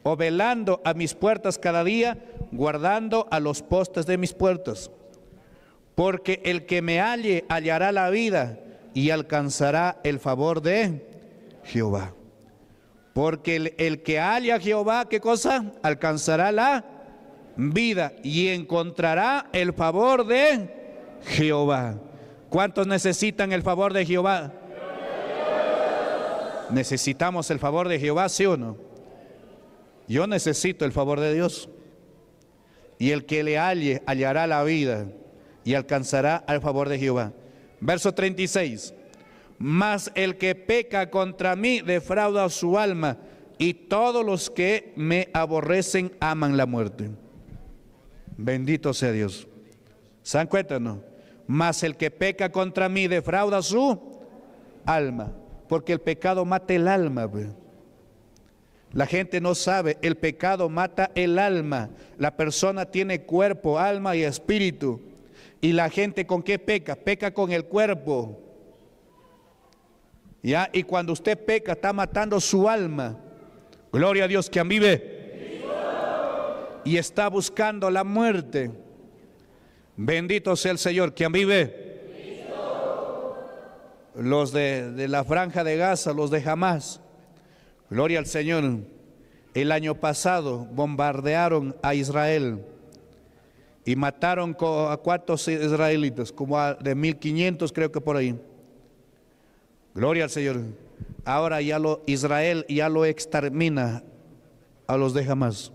o velando a mis puertas cada día, guardando a los postes de mis puertas. Porque el que me halle hallará la vida y alcanzará el favor de Jehová. Porque el, que halle a Jehová, ¿qué cosa? Alcanzará la vida y encontrará el favor de Jehová. ¿Cuántos necesitan el favor de Jehová? ¿Necesitamos el favor de Jehová, sí o no? Yo necesito el favor de Dios. Y el que le halle, hallará la vida y alcanzará el favor de Jehová. Verso 36 mas el que peca contra mí defrauda su alma, y todos los que me aborrecen aman la muerte. Bendito sea Dios. San cuéntanos, mas el que peca contra mí defrauda su alma, porque el pecado mata el alma. La gente no sabe, el pecado mata el alma. La persona tiene cuerpo, alma y espíritu. ¿Y la gente con qué peca? Peca con el cuerpo. Y cuando usted peca, está matando su alma. Gloria a Dios, quien vive? Y está buscando la muerte. Bendito sea el Señor, quien vive? Los de, la franja de Gaza, los de Hamas. Gloria al Señor. El año pasado bombardearon a Israel y mataron a cuatro israelitas, como de 1500 creo que por ahí. Gloria al Señor. Ahora ya lo Israel ya lo extermina a los de jamás,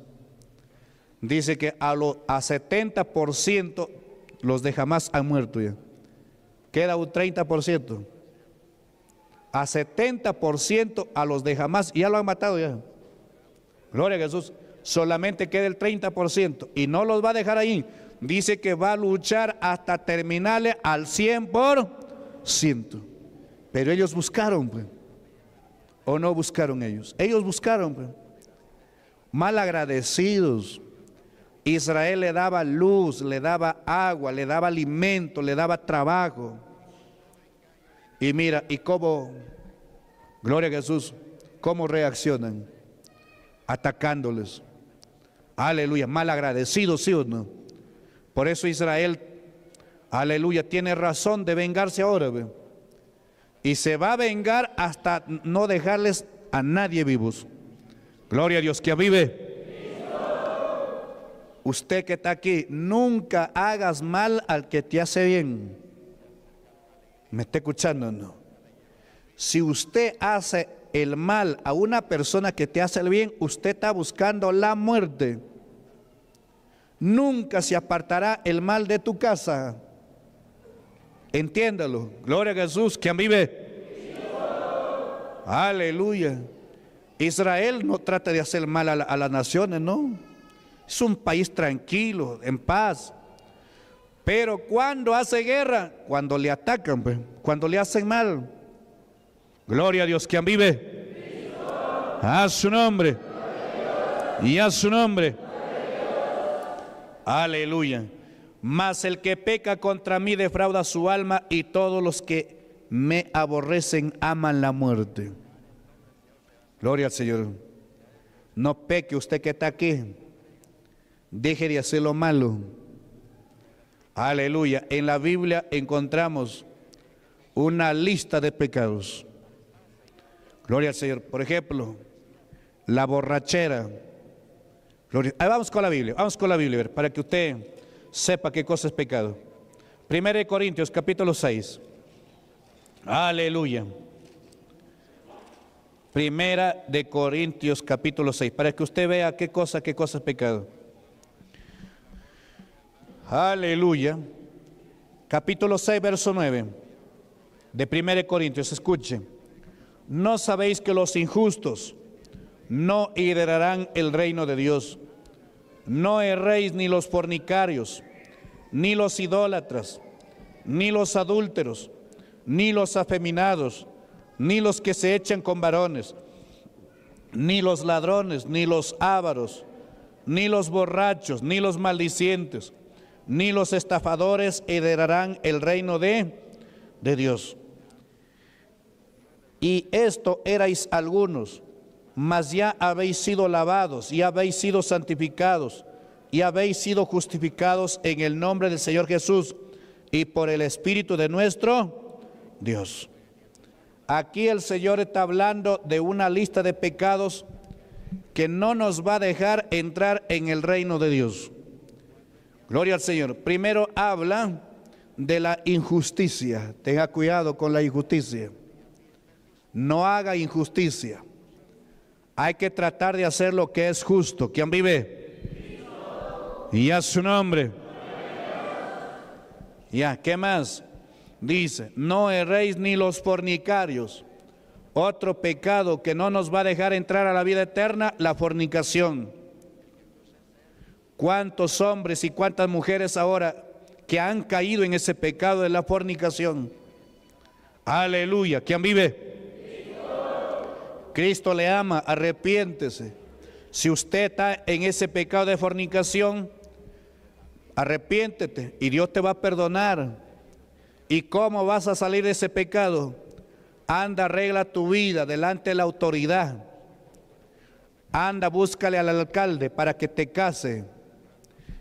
Dice que a lo a 70% los de Hamas han muerto ya. Queda un 30%. A 70% a los de Hamas ya lo han matado ya. Gloria a Jesús. Solamente queda el 30% y no los va a dejar ahí. Dice que va a luchar hasta terminarle al 100%. Pero ellos buscaron, pues. ¿O no buscaron ellos? Ellos buscaron, pues. Mal agradecidos. Israel le daba luz, le daba agua, le daba alimento, le daba trabajo. Y mira, y cómo, gloria a Jesús, cómo reaccionan atacándoles. Aleluya, mal agradecidos, sí o no. Por eso Israel, aleluya, tiene razón de vengarse ahora y se va a vengar hasta no dejarles a nadie vivos. Gloria a Dios que vive. Usted que está aquí, nunca hagas mal al que te hace bien. ¿Me está escuchando no? Si usted hace el mal a una persona que te hace el bien, usted está buscando la muerte. Nunca se apartará el mal de tu casa. Entiéndalo. Gloria a Jesús. quien vive? Aleluya. Israel no trata de hacer mal a, las naciones, no. Es un país tranquilo, en paz. Pero cuando hace guerra, cuando le atacan, pues, cuando le hacen mal. Gloria a Dios, quien vive? A su nombre. Y a su nombre. Aleluya. Mas el que peca contra mí defrauda su alma y todos los que me aborrecen aman la muerte. Gloria al Señor. No peque usted que está aquí. Deje de hacer lo malo. Aleluya. En la Biblia encontramos una lista de pecados. Gloria al Señor. Por ejemplo, la borrachera. vamos con la Biblia. Vamos con la Biblia para que usted sepa qué cosa es pecado. de Corintios capítulo 6. Aleluya. Primera de Corintios capítulo 6, para que usted vea qué cosa, qué cosa es pecado. Aleluya. Capítulo 6, verso 9 de Primera de Corintios, escuche. No sabéis que los injustos no heredarán el reino de Dios. No erréis ni los fornicarios, ni los idólatras, ni los adúlteros, ni los afeminados, ni los que se echan con varones, ni los ladrones, ni los ávaros, ni los borrachos, ni los maldicientes, ni los estafadores heredarán el reino de, de Dios. Y esto erais algunos, mas ya habéis sido lavados y habéis sido santificados y habéis sido justificados en el nombre del Señor Jesús y por el Espíritu de nuestro Dios. Aquí el Señor está hablando de una lista de pecados que no nos va a dejar entrar en el reino de Dios. Gloria al Señor. Primero habla de la injusticia. Tenga cuidado con la injusticia. No haga injusticia. Hay que tratar de hacer lo que es justo. ¿Quién vive? Y a su nombre. Ya, ¿qué más? Dice, no erréis ni los fornicarios. Otro pecado que no nos va a dejar entrar a la vida eterna, la fornicación. ¿Cuántos hombres y cuántas mujeres ahora que han caído en ese pecado de la fornicación? Aleluya, ¿quién vive? Cristo le ama, arrepiéntese. Si usted está en ese pecado de fornicación, arrepiéntete y Dios te va a perdonar. ¿Y cómo vas a salir de ese pecado? Anda, arregla tu vida delante de la autoridad. Anda, búscale al alcalde para que te case.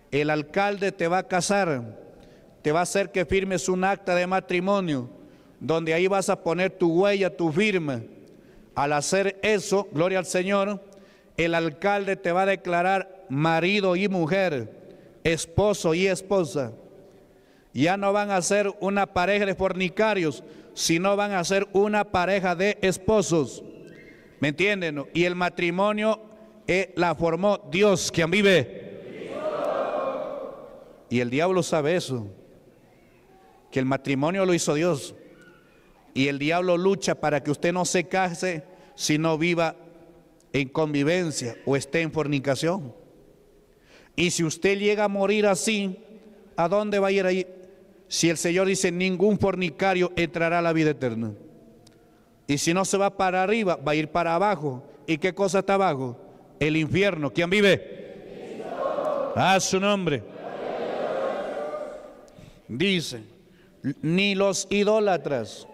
El alcalde te va a casar, te va a hacer que firmes un acta de matrimonio, donde ahí vas a poner tu huella, tu firma al hacer eso, gloria al Señor, el alcalde te va a declarar marido y mujer, esposo y esposa. Ya no van a ser una pareja de fornicarios, sino van a ser una pareja de esposos. ¿Me entienden? Y el matrimonio eh, la formó Dios, quien vive. Y el diablo sabe eso, que el matrimonio lo hizo Dios. Y el diablo lucha para que usted no se case si no viva en convivencia o esté en fornicación. Y si usted llega a morir así, ¿a dónde va a ir ahí? Si el Señor dice, ningún fornicario entrará a la vida eterna. Y si no se va para arriba, va a ir para abajo. ¿Y qué cosa está abajo? El infierno. ¿Quién vive? A su nombre. Dice, ni los idólatras,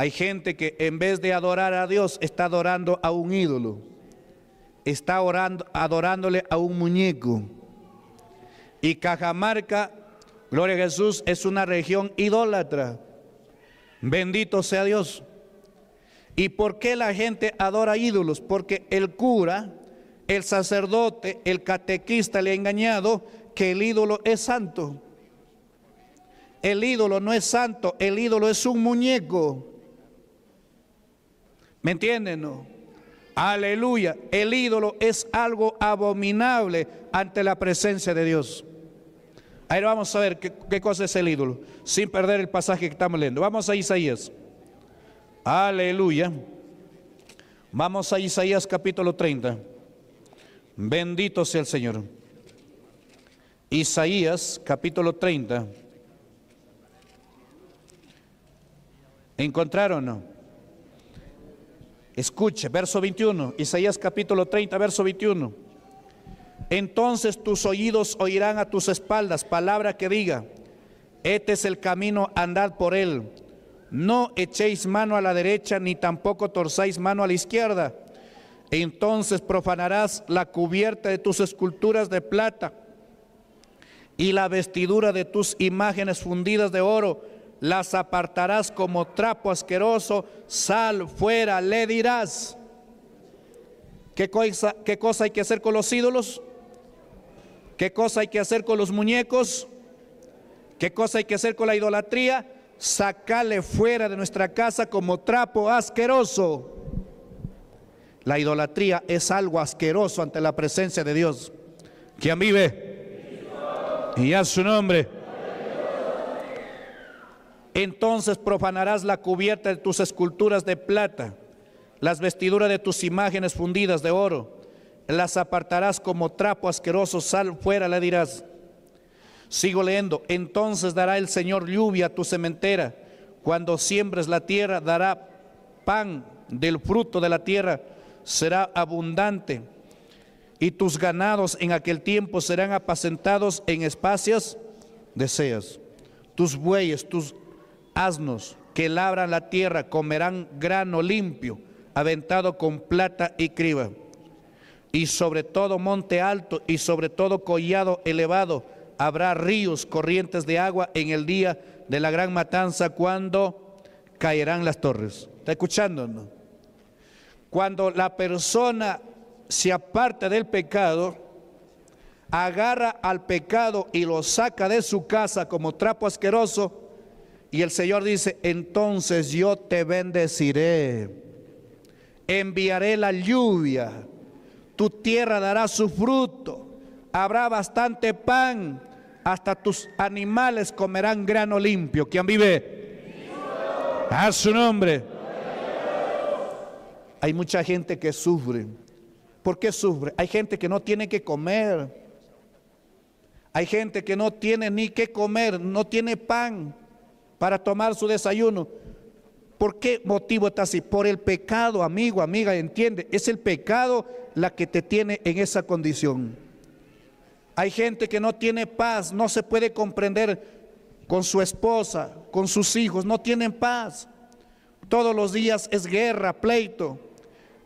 hay gente que en vez de adorar a Dios está adorando a un ídolo, está orando, adorándole a un muñeco. Y Cajamarca, gloria a Jesús, es una región idólatra. Bendito sea Dios. ¿Y por qué la gente adora ídolos? Porque el cura, el sacerdote, el catequista le ha engañado que el ídolo es santo. El ídolo no es santo, el ídolo es un muñeco entienden? Aleluya. El ídolo es algo abominable ante la presencia de Dios. Ahí vamos a ver qué, cosa es el ídolo, sin perder el pasaje que estamos leyendo. Vamos a Isaías. Aleluya. Vamos a Isaías capítulo 30. Bendito sea el Señor. Isaías capítulo 30. ¿Encontraron? ¿no? Escuche, verso 21, Isaías capítulo 30, verso 21. Entonces tus oídos oirán a tus espaldas palabra que diga, este es el camino, andad por él. No echéis mano a la derecha, ni tampoco torcéis mano a la izquierda. Entonces profanarás la cubierta de tus esculturas de plata y la vestidura de tus imágenes fundidas de oro las apartarás como trapo asqueroso, sal fuera, le dirás. ¿Qué cosa, ¿Qué cosa hay que hacer con los ídolos? ¿Qué cosa hay que hacer con los muñecos? ¿Qué cosa hay que hacer con la idolatría? Sacale fuera de nuestra casa como trapo asqueroso. La idolatría es algo asqueroso ante la presencia de Dios. ¿Quién vive? Y a su nombre. Entonces profanarás la cubierta de tus esculturas de plata, las vestiduras de tus imágenes fundidas de oro, las apartarás como trapo asqueroso, sal fuera, le dirás. Sigo leyendo, entonces dará el Señor lluvia a tu cementera, cuando siembres la tierra dará pan del fruto de la tierra, será abundante, y tus ganados en aquel tiempo serán apacentados en espacios deseas. Tus bueyes, tus asnos que labran la tierra comerán grano limpio, aventado con plata y criba. Y sobre todo monte alto y sobre todo collado elevado habrá ríos, corrientes de agua en el día de la gran matanza cuando caerán las torres. ¿Está escuchando? Cuando la persona se aparta del pecado, agarra al pecado y lo saca de su casa como trapo asqueroso, y el Señor dice, entonces yo te bendeciré, enviaré la lluvia, tu tierra dará su fruto, habrá bastante pan, hasta tus animales comerán grano limpio. ¿Quién vive? A su nombre. Hay mucha gente que sufre. ¿Por qué sufre? Hay gente que no tiene que comer. Hay gente que no tiene ni que comer, no tiene pan para tomar su desayuno. ¿Por qué motivo está así? Por el pecado, amigo, amiga, entiende. Es el pecado la que te tiene en esa condición. Hay gente que no tiene paz, no se puede comprender con su esposa, con sus hijos, no tienen paz. Todos los días es guerra, pleito.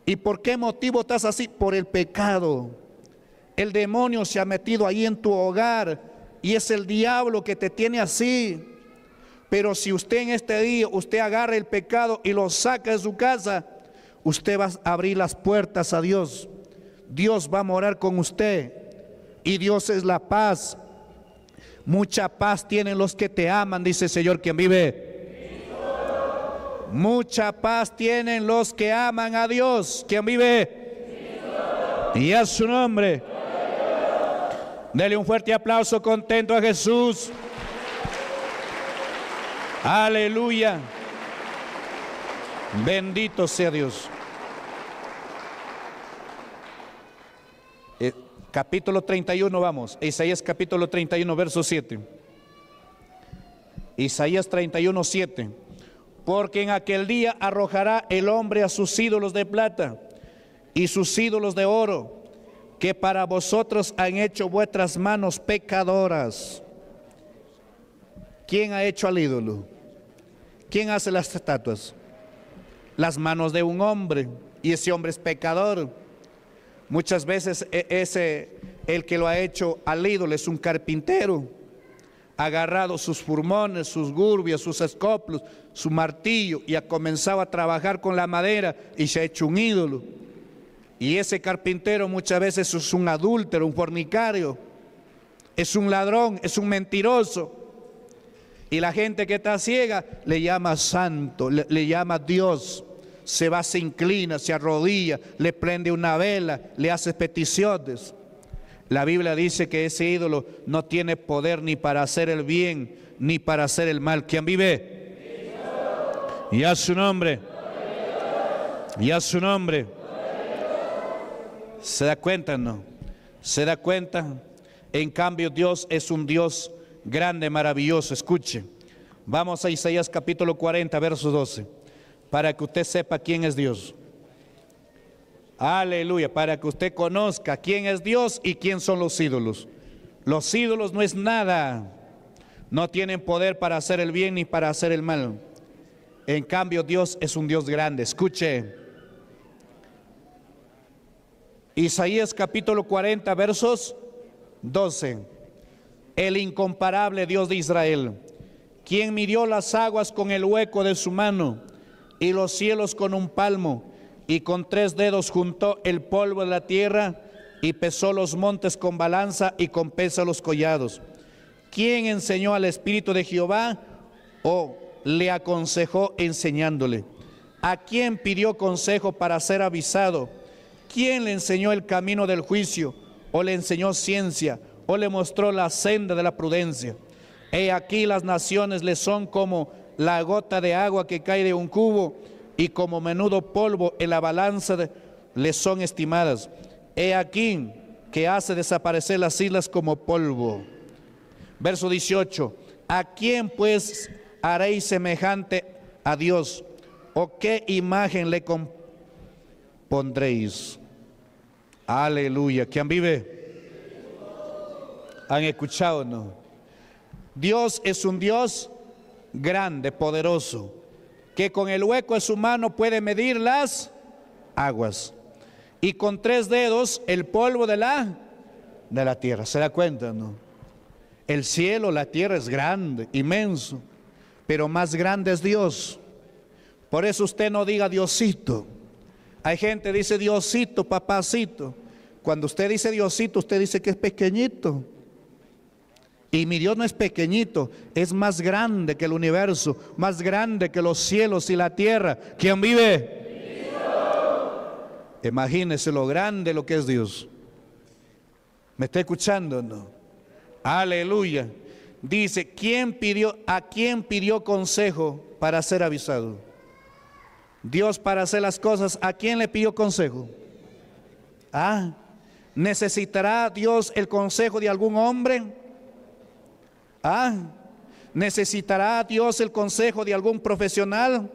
¿Y por qué motivo estás así? Por el pecado. El demonio se ha metido ahí en tu hogar y es el diablo que te tiene así. Pero si usted en este día, usted agarra el pecado y lo saca de su casa, usted va a abrir las puertas a Dios. Dios va a morar con usted. Y Dios es la paz. Mucha paz tienen los que te aman, dice el Señor quien vive. Mucha paz tienen los que aman a Dios, quien vive. Y a su nombre. Dele un fuerte aplauso contento a Jesús. Aleluya. Bendito sea Dios. Eh, capítulo 31, vamos. Isaías capítulo 31, verso 7. Isaías 31, 7. Porque en aquel día arrojará el hombre a sus ídolos de plata y sus ídolos de oro, que para vosotros han hecho vuestras manos pecadoras. ¿Quién ha hecho al ídolo? ¿Quién hace las estatuas? Las manos de un hombre, y ese hombre es pecador. Muchas veces e, ese, el que lo ha hecho al ídolo es un carpintero, ha agarrado sus furmones, sus gurbias, sus escoplos, su martillo y ha comenzado a trabajar con la madera y se ha hecho un ídolo. Y ese carpintero muchas veces es un adúltero, un fornicario, es un ladrón, es un mentiroso. Y la gente que está ciega le llama santo, le, llama Dios. Se va, se inclina, se arrodilla, le prende una vela, le hace peticiones. La Biblia dice que ese ídolo no tiene poder ni para hacer el bien ni para hacer el mal. ¿Quién vive? Y a su nombre. Y a su nombre. ¿Se da cuenta, no? ¿Se da cuenta? En cambio, Dios es un Dios grande, maravilloso. Escuche, vamos a Isaías capítulo 40, verso 12, para que usted sepa quién es Dios. Aleluya, para que usted conozca quién es Dios y quién son los ídolos. Los ídolos no es nada, no tienen poder para hacer el bien ni para hacer el mal. En cambio, Dios es un Dios grande. Escuche. Isaías capítulo 40, versos 12 el incomparable Dios de Israel, quien midió las aguas con el hueco de su mano y los cielos con un palmo, y con tres dedos juntó el polvo de la tierra y pesó los montes con balanza y con pesa los collados. ¿Quién enseñó al Espíritu de Jehová o le aconsejó enseñándole? ¿A quién pidió consejo para ser avisado? ¿Quién le enseñó el camino del juicio o le enseñó ciencia? o le mostró la senda de la prudencia. He aquí las naciones le son como la gota de agua que cae de un cubo y como menudo polvo en la balanza le son estimadas. He aquí que hace desaparecer las islas como polvo. Verso 18. ¿A quién pues haréis semejante a Dios? ¿O qué imagen le pondréis Aleluya. ¿Quién vive? han escuchado, ¿no? Dios es un Dios grande, poderoso, que con el hueco de su mano puede medir las aguas y con tres dedos el polvo de la, de la tierra. ¿Se da cuenta, no? El cielo, la tierra es grande, inmenso, pero más grande es Dios. Por eso usted no diga Diosito. Hay gente que dice Diosito, papacito. Cuando usted dice Diosito, usted dice que es pequeñito. Y mi Dios no es pequeñito, es más grande que el universo, más grande que los cielos y la tierra. ¿Quién vive? Imagínense Imagínese lo grande lo que es Dios. ¿Me está escuchando? No. Aleluya. Dice, ¿quién pidió, ¿a quién pidió consejo para ser avisado? Dios para hacer las cosas, ¿a quién le pidió consejo? Ah, ¿necesitará Dios el consejo de algún hombre? ¿Ah? ¿Necesitará Dios el consejo de algún profesional?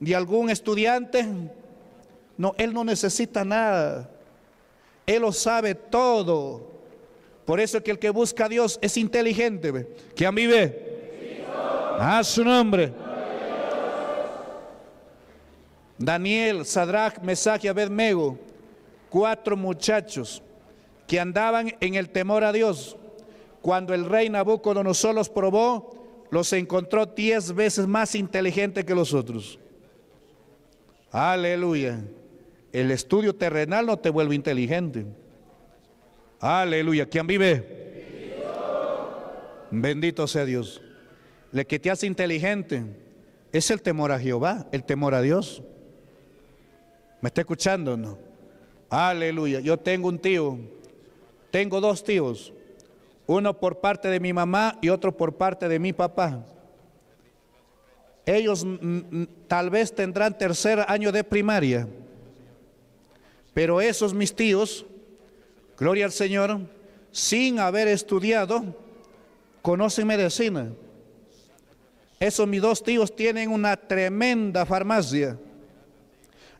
¿De algún estudiante? No, Él no necesita nada. Él lo sabe todo. Por eso que el que busca a Dios es inteligente. a ¿Quién vive? A su nombre. Daniel, Sadrach, Mesach y Abednego, cuatro muchachos que andaban en el temor a Dios cuando el rey Nabucodonosor los probó, los encontró diez veces más inteligentes que los otros. Aleluya. El estudio terrenal no te vuelve inteligente. Aleluya. ¿Quién vive? Bendito sea Dios. El que te hace inteligente es el temor a Jehová, el temor a Dios. ¿Me está escuchando no? Aleluya. Yo tengo un tío, tengo dos tíos uno por parte de mi mamá y otro por parte de mi papá. Ellos tal vez tendrán tercer año de primaria, pero esos mis tíos, gloria al Señor, sin haber estudiado, conocen medicina. Esos mis dos tíos tienen una tremenda farmacia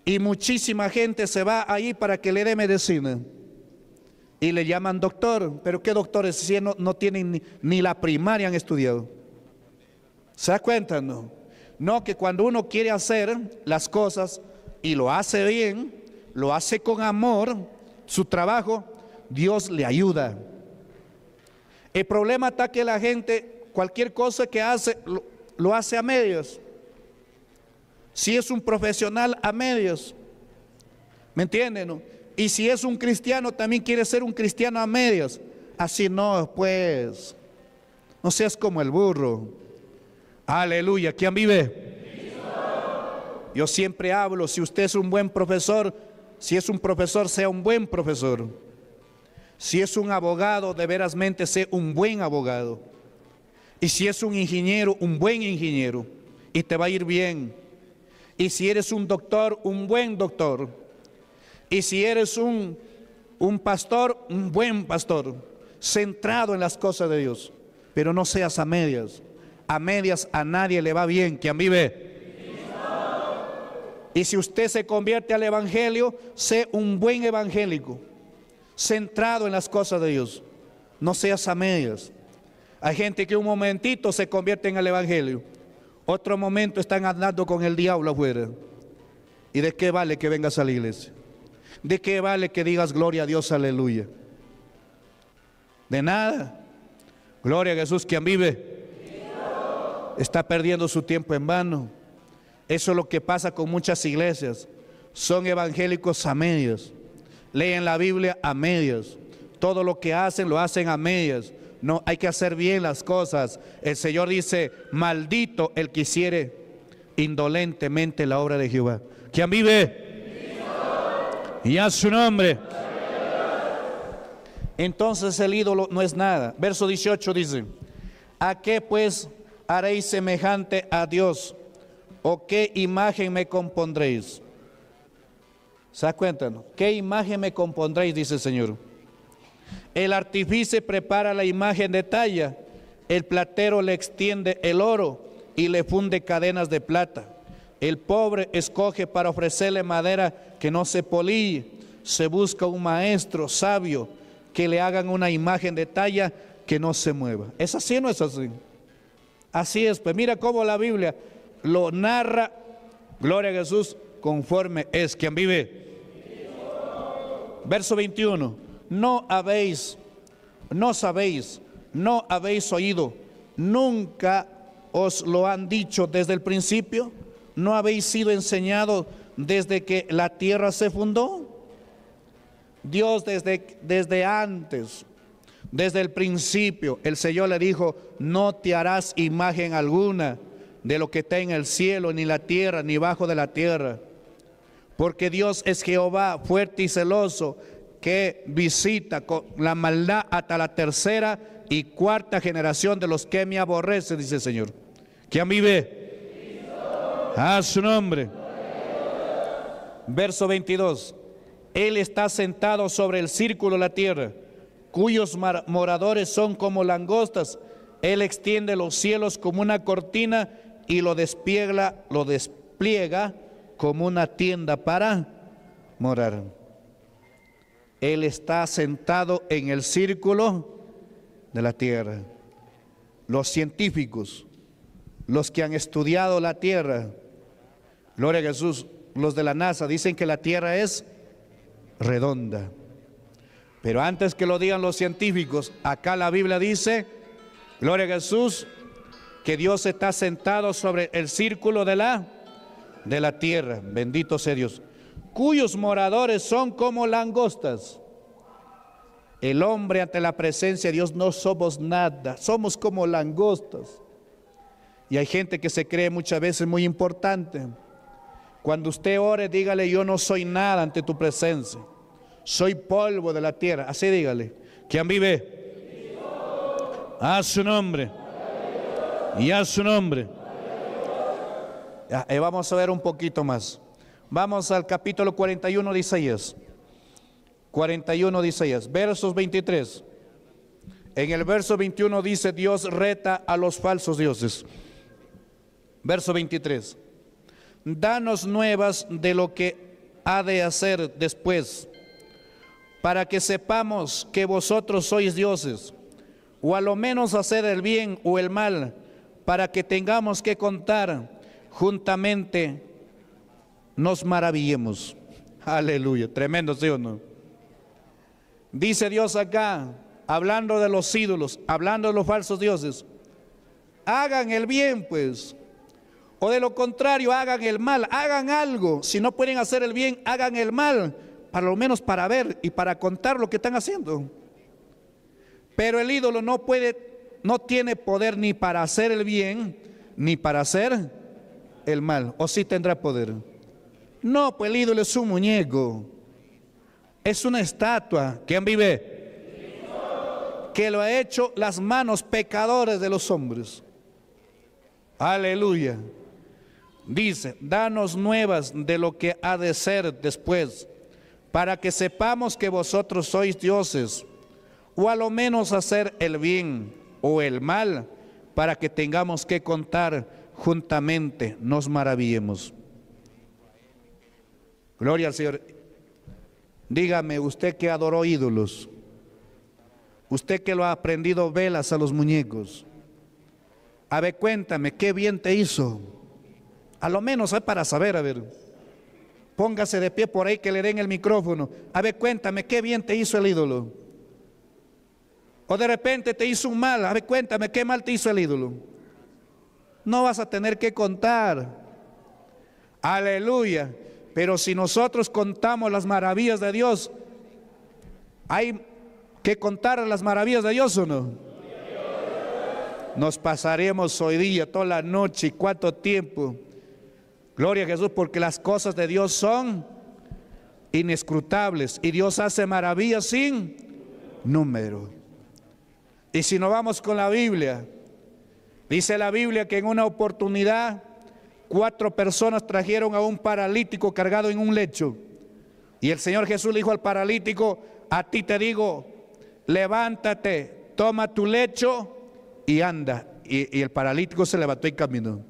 y muchísima gente se va ahí para que le dé medicina y le llaman doctor. Pero ¿qué doctores si no, no tienen ni, la primaria han estudiado? ¿Se da cuenta? No. que cuando uno quiere hacer las cosas y lo hace bien, lo hace con amor, su trabajo, Dios le ayuda. El problema está que la gente, cualquier cosa que hace, lo, hace a medios. Si es un profesional a medios. ¿Me entienden? Y si es un cristiano, también quiere ser un cristiano a medias. Así no, pues. No seas como el burro. Aleluya. ¿Quién vive? Yo siempre hablo, si usted es un buen profesor, si es un profesor, sea un buen profesor. Si es un abogado, de mente sea un buen abogado. Y si es un ingeniero, un buen ingeniero. Y te va a ir bien. Y si eres un doctor, un buen doctor y si eres un, un pastor, un buen pastor, centrado en las cosas de Dios, pero no seas a medias. A medias a nadie le va bien. a mí ve Y si usted se convierte al Evangelio, sé un buen evangélico, centrado en las cosas de Dios. No seas a medias. Hay gente que un momentito se convierte en el Evangelio, otro momento están andando con el diablo afuera. ¿Y de qué vale que vengas a la iglesia? ¿De qué vale que digas gloria a Dios, aleluya? De nada. Gloria a Jesús, quien vive. Está perdiendo su tiempo en vano. Eso es lo que pasa con muchas iglesias. Son evangélicos a medias. Leen la Biblia a medias. Todo lo que hacen lo hacen a medias. No, hay que hacer bien las cosas. El Señor dice, maldito el que hiciere indolentemente la obra de Jehová. ¿Quién vive? y a su nombre. Entonces el ídolo no es nada. Verso 18 dice, ¿a qué pues haréis semejante a Dios? ¿O qué imagen me compondréis? ¿Se dan ¿Qué imagen me compondréis? Dice el Señor. El artífice prepara la imagen de talla, el platero le extiende el oro y le funde cadenas de plata. El pobre escoge para ofrecerle madera que no se polille. Se busca un maestro sabio que le hagan una imagen de talla que no se mueva. ¿Es así o no es así? Así es, pues mira cómo la Biblia lo narra, gloria a Jesús, conforme es quien vive. Verso 21, no habéis, no sabéis, no habéis oído, nunca os lo han dicho desde el principio. ¿No habéis sido enseñados desde que la tierra se fundó? Dios desde, desde antes, desde el principio, el Señor le dijo, no te harás imagen alguna de lo que está en el cielo, ni la tierra, ni bajo de la tierra. Porque Dios es Jehová fuerte y celoso, que visita con la maldad hasta la tercera y cuarta generación de los que me aborrecen, dice el Señor. Que a mí ve. A ah, su nombre. Verso 22. Él está sentado sobre el círculo de la tierra, cuyos moradores son como langostas. Él extiende los cielos como una cortina y lo despliega, lo despliega como una tienda para morar. Él está sentado en el círculo de la tierra. Los científicos, los que han estudiado la tierra, Gloria a Jesús. Los de la NASA dicen que la Tierra es redonda. Pero antes que lo digan los científicos, acá la Biblia dice, gloria a Jesús, que Dios está sentado sobre el círculo de la, de la tierra, bendito sea Dios, cuyos moradores son como langostas. El hombre ante la presencia de Dios no somos nada, somos como langostas. Y hay gente que se cree muchas veces muy importante. Cuando usted ore, dígale, yo no soy nada ante tu presencia. Soy polvo de la tierra. Así dígale. ¿Quién vive? A su nombre. Y a su nombre. Y eh, vamos a ver un poquito más. Vamos al capítulo 41 de Isaías. 41 de Isaías, versos 23. En el verso 21 dice, Dios reta a los falsos dioses. Verso 23 danos nuevas de lo que ha de hacer después, para que sepamos que vosotros sois dioses, o a lo menos hacer el bien o el mal, para que tengamos que contar juntamente, nos maravillemos. Aleluya, tremendo, ¿sí Dice Dios acá, hablando de los ídolos, hablando de los falsos dioses, hagan el bien pues, o de lo contrario, hagan el mal, hagan algo. Si no pueden hacer el bien, hagan el mal, para lo menos para ver y para contar lo que están haciendo. Pero el ídolo no puede, no tiene poder ni para hacer el bien, ni para hacer el mal. ¿O sí tendrá poder? No, pues el ídolo es un muñeco. Es una estatua. ¿Quién vive? Que lo ha hecho las manos pecadores de los hombres. Aleluya dice, danos nuevas de lo que ha de ser después, para que sepamos que vosotros sois dioses, o a lo menos hacer el bien o el mal, para que tengamos que contar juntamente, nos maravillemos. Gloria al Señor. Dígame, usted que adoró ídolos, usted que lo ha aprendido velas a los muñecos, a ver, cuéntame, ¿qué bien te hizo? A lo menos es para saber, a ver. Póngase de pie por ahí que le den el micrófono. A ver, cuéntame, qué bien te hizo el ídolo. O de repente te hizo un mal. A ver, cuéntame, qué mal te hizo el ídolo. No vas a tener que contar. Aleluya. Pero si nosotros contamos las maravillas de Dios, hay que contar las maravillas de Dios o no. Nos pasaremos hoy día, toda la noche, cuánto tiempo Gloria a Jesús, porque las cosas de Dios son inescrutables y Dios hace maravillas sin número. Y si no vamos con la Biblia, dice la Biblia que en una oportunidad cuatro personas trajeron a un paralítico cargado en un lecho. Y el Señor Jesús le dijo al paralítico, a ti te digo, levántate, toma tu lecho y anda. Y, y el paralítico se levantó y caminó.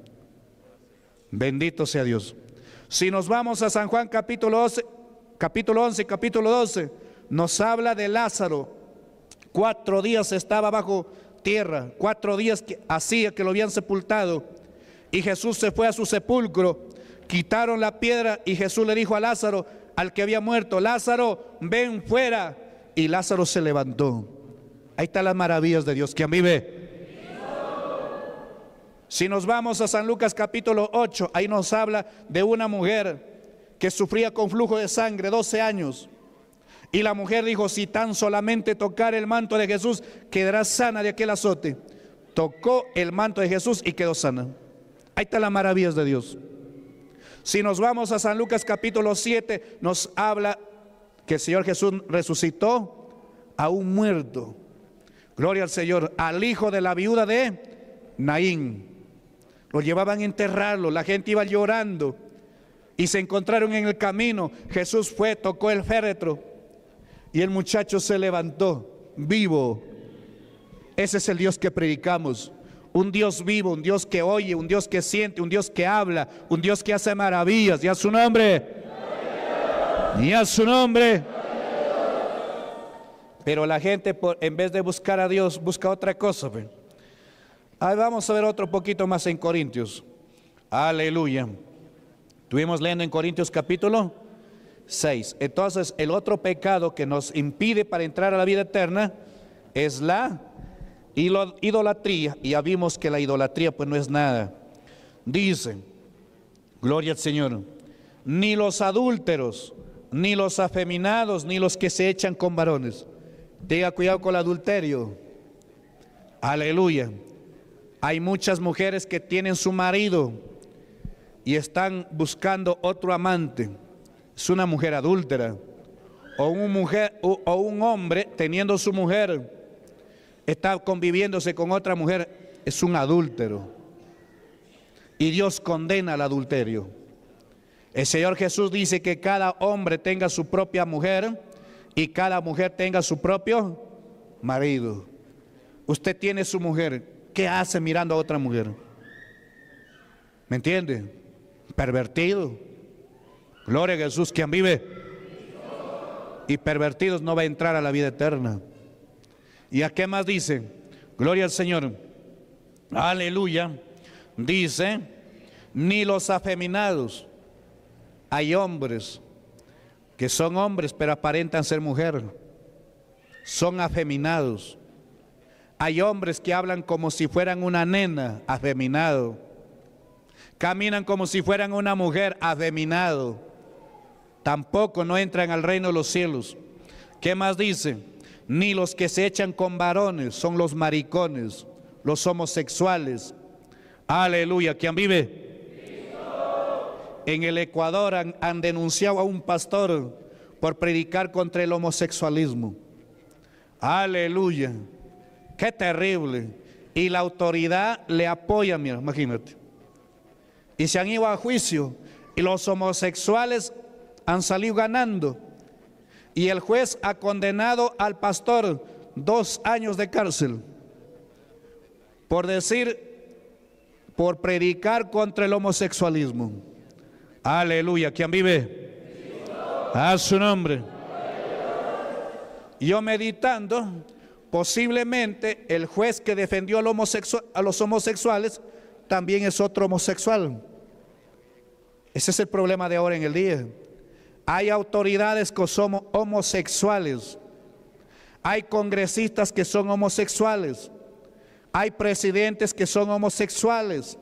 Bendito sea Dios. Si nos vamos a San Juan capítulo 11, capítulo 11, capítulo 12, nos habla de Lázaro. Cuatro días estaba bajo tierra, cuatro días que, hacía que lo habían sepultado. Y Jesús se fue a su sepulcro, quitaron la piedra y Jesús le dijo a Lázaro, al que había muerto, Lázaro, ven fuera. Y Lázaro se levantó. Ahí están las maravillas de Dios. que a mí vive, si nos vamos a San Lucas capítulo 8, ahí nos habla de una mujer que sufría con flujo de sangre 12 años. Y la mujer dijo, si tan solamente tocar el manto de Jesús, quedará sana de aquel azote. Tocó el manto de Jesús y quedó sana. Ahí está la maravilla de Dios. Si nos vamos a San Lucas capítulo 7, nos habla que el Señor Jesús resucitó a un muerto. Gloria al Señor, al hijo de la viuda de Naín. Lo llevaban a enterrarlo, la gente iba llorando y se encontraron en el camino. Jesús fue, tocó el féretro y el muchacho se levantó vivo. Ese es el Dios que predicamos. Un Dios vivo, un Dios que oye, un Dios que siente, un Dios que habla, un Dios que hace maravillas. Y a su nombre. ¿Ya a su nombre. Pero la gente, en vez de buscar a Dios, busca otra cosa. Pues. Ahí vamos a ver otro poquito más en Corintios. Aleluya. Estuvimos leyendo en Corintios capítulo 6. Entonces, el otro pecado que nos impide para entrar a la vida eterna es la idolatría. Y ya vimos que la idolatría pues no es nada. Dice, gloria al Señor, ni los adúlteros, ni los afeminados, ni los que se echan con varones. Tenga cuidado con el adulterio. Aleluya hay muchas mujeres que tienen su marido y están buscando otro amante. Es una mujer adúltera. O un, mujer, o, un hombre teniendo su mujer, está conviviéndose con otra mujer, es un adúltero. Y Dios condena el adulterio. El Señor Jesús dice que cada hombre tenga su propia mujer y cada mujer tenga su propio marido. Usted tiene su mujer, ¿qué hace mirando a otra mujer? ¿Me entiende? Pervertido. Gloria a Jesús, quien vive. Y pervertidos no va a entrar a la vida eterna. ¿Y a qué más dice? Gloria al Señor. Aleluya. Dice, ni los afeminados. Hay hombres que son hombres pero aparentan ser mujer. Son afeminados. Hay hombres que hablan como si fueran una nena, afeminado. Caminan como si fueran una mujer, afeminado. Tampoco no entran al reino de los cielos. ¿Qué más dice? Ni los que se echan con varones son los maricones, los homosexuales. Aleluya, ¿quién vive? En el Ecuador han denunciado a un pastor por predicar contra el homosexualismo. Aleluya. Qué terrible. Y la autoridad le apoya, mira, imagínate. Y se han ido a juicio. Y los homosexuales han salido ganando. Y el juez ha condenado al pastor dos años de cárcel por decir, por predicar contra el homosexualismo. Aleluya, ¿quién vive? A su nombre. Yo meditando, Posiblemente el juez que defendió al a los homosexuales también es otro homosexual. Ese es el problema de ahora en el día. Hay autoridades que son homosexuales. Hay congresistas que son homosexuales. Hay presidentes que son homosexuales.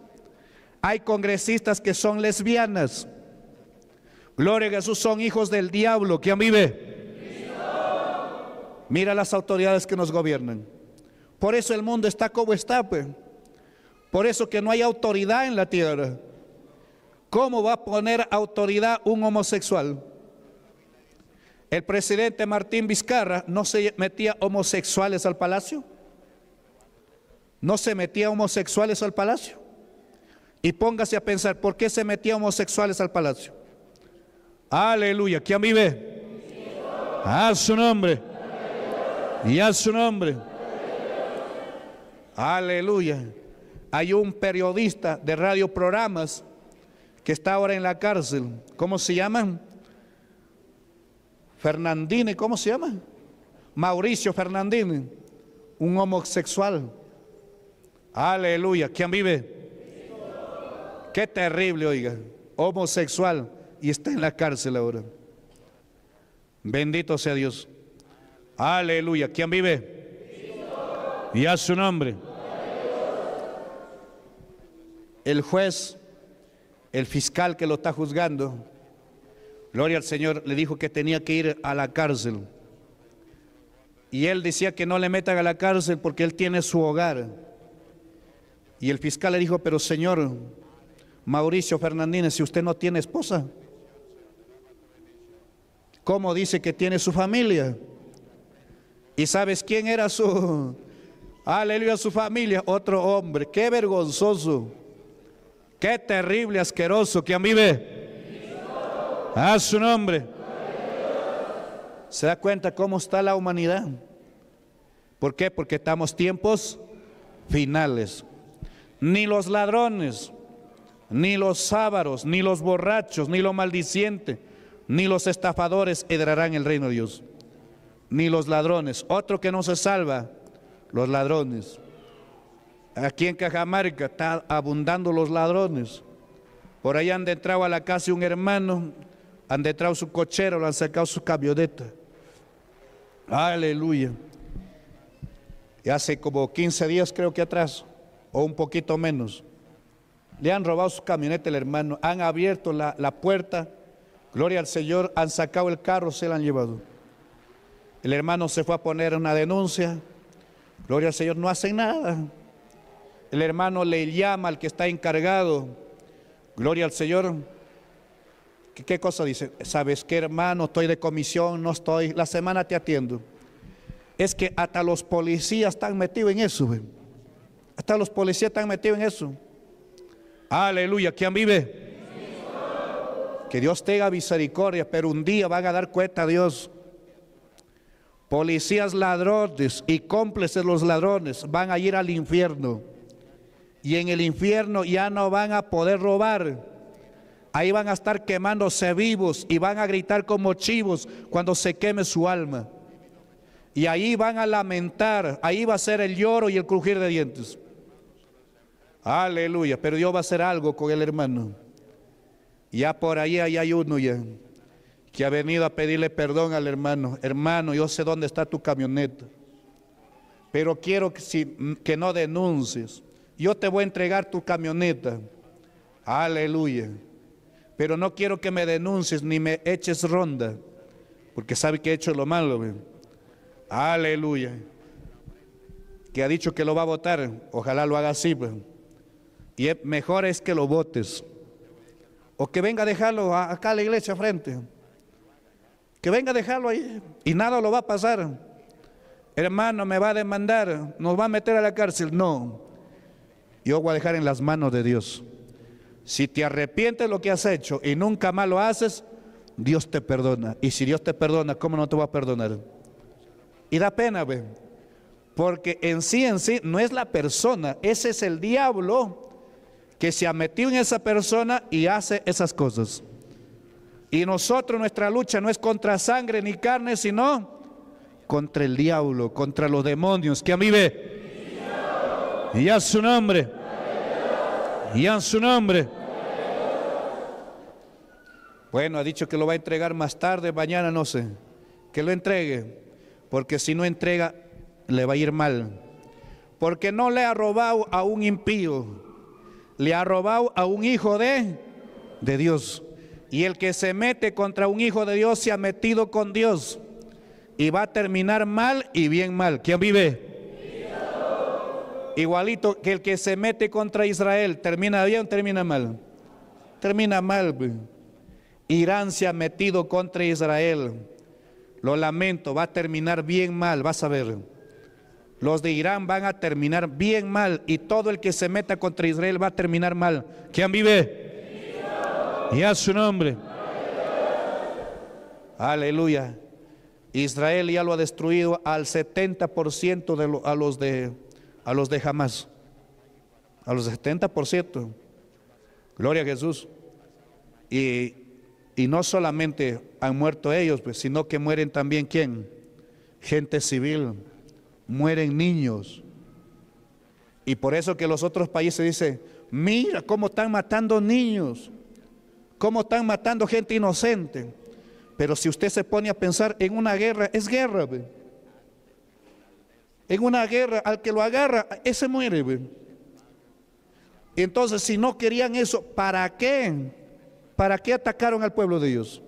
Hay congresistas que son lesbianas. Gloria a Jesús, son hijos del diablo. ¿Quién vive? Mira las autoridades que nos gobiernan. Por eso el mundo está como está, pues. Por eso que no hay autoridad en la tierra. ¿Cómo va a poner autoridad un homosexual? El presidente Martín Vizcarra no se metía homosexuales al palacio. No se metía homosexuales al palacio. Y póngase a pensar, ¿por qué se metía homosexuales al palacio? Aleluya, ¿quién vive? A su nombre. Y a su nombre. Aleluya. Hay un periodista de radio programas que está ahora en la cárcel. ¿Cómo se llama? Fernandine, ¿cómo se llama? Mauricio Fernandine un homosexual. Aleluya. ¿Quién vive? Qué terrible, oiga. Homosexual y está en la cárcel ahora. Bendito sea Dios. Aleluya. ¿Quién vive? Y a su nombre. El juez, el fiscal que lo está juzgando, gloria al Señor, le dijo que tenía que ir a la cárcel. Y él decía que no le metan a la cárcel porque él tiene su hogar. Y el fiscal le dijo, pero señor Mauricio Fernández, si usted no tiene esposa, ¿cómo dice que tiene su familia? ¿Y sabes quién era su, aleluya, su familia? Otro hombre. Qué vergonzoso. Qué terrible, asqueroso que vive? A ah, su nombre. ¿Se da cuenta cómo está la humanidad? ¿Por qué? Porque estamos tiempos finales. Ni los ladrones, ni los sábaros, ni los borrachos, ni los maldicientes, ni los estafadores heredarán el reino de Dios ni los ladrones. Otro que no se salva, los ladrones. Aquí en Cajamarca está abundando los ladrones. Por ahí han entrado a la casa un hermano, han entrado su cochero, le han sacado su camioneta. Aleluya. Y hace como 15 días creo que atrás, o un poquito menos, le han robado su camioneta al hermano, han abierto la, la puerta, gloria al Señor, han sacado el carro, se la han llevado. El hermano se fue a poner una denuncia. Gloria al Señor, no hacen nada. El hermano le llama al que está encargado. Gloria al Señor. ¿Qué, cosa dice? ¿Sabes qué, hermano? Estoy de comisión, no estoy. La semana te atiendo. Es que hasta los policías están metidos en eso. Hasta los policías están metidos en eso. Aleluya. ¿Quién vive? Que Dios tenga misericordia, pero un día van a dar cuenta a Dios Policías ladrones y cómplices los ladrones van a ir al infierno. Y en el infierno ya no van a poder robar. Ahí van a estar quemándose vivos y van a gritar como chivos cuando se queme su alma. Y ahí van a lamentar, ahí va a ser el lloro y el crujir de dientes. Aleluya, pero Dios va a hacer algo con el hermano. Ya por ahí, hay uno ya que ha venido a pedirle perdón al hermano. Hermano, yo sé dónde está tu camioneta, pero quiero que, si, que no denuncies. Yo te voy a entregar tu camioneta. Aleluya. Pero no quiero que me denuncies ni me eches ronda, porque sabe que he hecho lo malo. Aleluya. Que ha dicho que lo va a votar. Ojalá lo haga así. Y mejor es que lo votes. O que venga a dejarlo acá a la iglesia frente que venga a dejarlo ahí y nada lo va a pasar. Hermano, me va a demandar, nos va a meter a la cárcel. No, yo voy a dejar en las manos de Dios. Si te arrepientes lo que has hecho y nunca más lo haces, Dios te perdona. Y si Dios te perdona, ¿cómo no te va a perdonar? Y da pena, ve. Porque en sí, en sí, no es la persona, ese es el diablo que se ha metido en esa persona y hace esas cosas. Y nosotros nuestra lucha no es contra sangre ni carne, sino contra el diablo, contra los demonios que a mí ve. Y a su nombre. Y a su nombre. Bueno, ha dicho que lo va a entregar más tarde, mañana, no sé. Que lo entregue. Porque si no entrega, le va a ir mal. Porque no le ha robado a un impío. Le ha robado a un hijo de, de Dios. Y el que se mete contra un hijo de Dios se ha metido con Dios. Y va a terminar mal y bien mal. ¿Quién vive? Igualito que el que se mete contra Israel, ¿termina bien o termina mal? Termina mal. Irán se ha metido contra Israel. Lo lamento, va a terminar bien mal, vas a ver. Los de Irán van a terminar bien mal y todo el que se meta contra Israel va a terminar mal. ¿Quién vive? y a su nombre. Aleluya. Israel ya lo ha destruido al 70% de a los de a los de Hamas. A los 70%. Gloria a Jesús. Y, y no solamente han muerto ellos, pues, sino que mueren también quién? Gente civil, mueren niños. Y por eso que los otros países dicen, mira cómo están matando niños cómo están matando gente inocente. Pero si usted se pone a pensar en una guerra, es guerra. En una guerra, al que lo agarra, ese muere. Entonces, si no querían eso, ¿para qué? ¿Para qué atacaron al pueblo de Dios?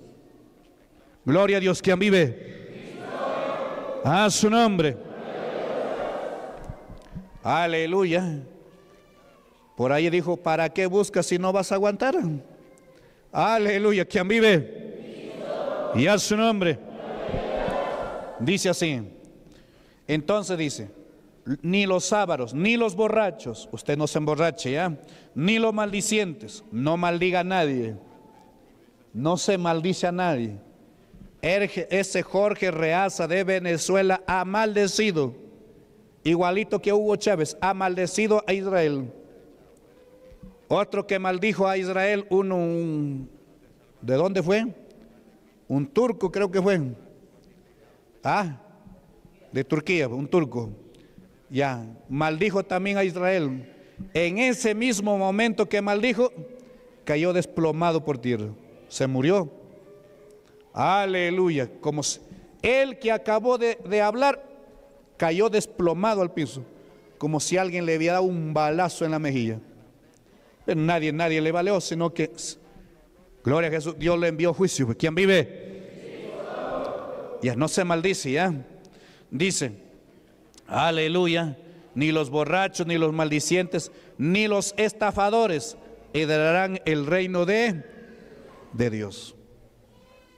Gloria a Dios, quien vive. A su nombre. Aleluya. Por ahí dijo, ¿para qué buscas si no vas a aguantar? Aleluya. quien vive? Y a su nombre. Dice así. Entonces dice, ni los sábaros, ni los borrachos, usted no se emborrache, ¿ya? Ni los maldicientes, no maldiga a nadie. No se maldice a nadie. ese Jorge Reaza de Venezuela ha maldecido, igualito que Hugo Chávez, ha maldecido a Israel. Otro que maldijo a Israel, uno, ¿de dónde fue? Un turco creo que fue. Ah, de Turquía, un turco. Ya, maldijo también a Israel. En ese mismo momento que maldijo, cayó desplomado por tierra. Se murió. Aleluya. Como el que acabó de, de hablar, cayó desplomado al piso. Como si alguien le hubiera dado un balazo en la mejilla nadie, nadie le valió, sino que, gloria a Jesús, Dios le envió juicio. Pues, ¿Quién vive? ya no se maldice, ¿ya? Dice, aleluya, ni los borrachos, ni los maldicientes, ni los estafadores heredarán el reino de, de Dios.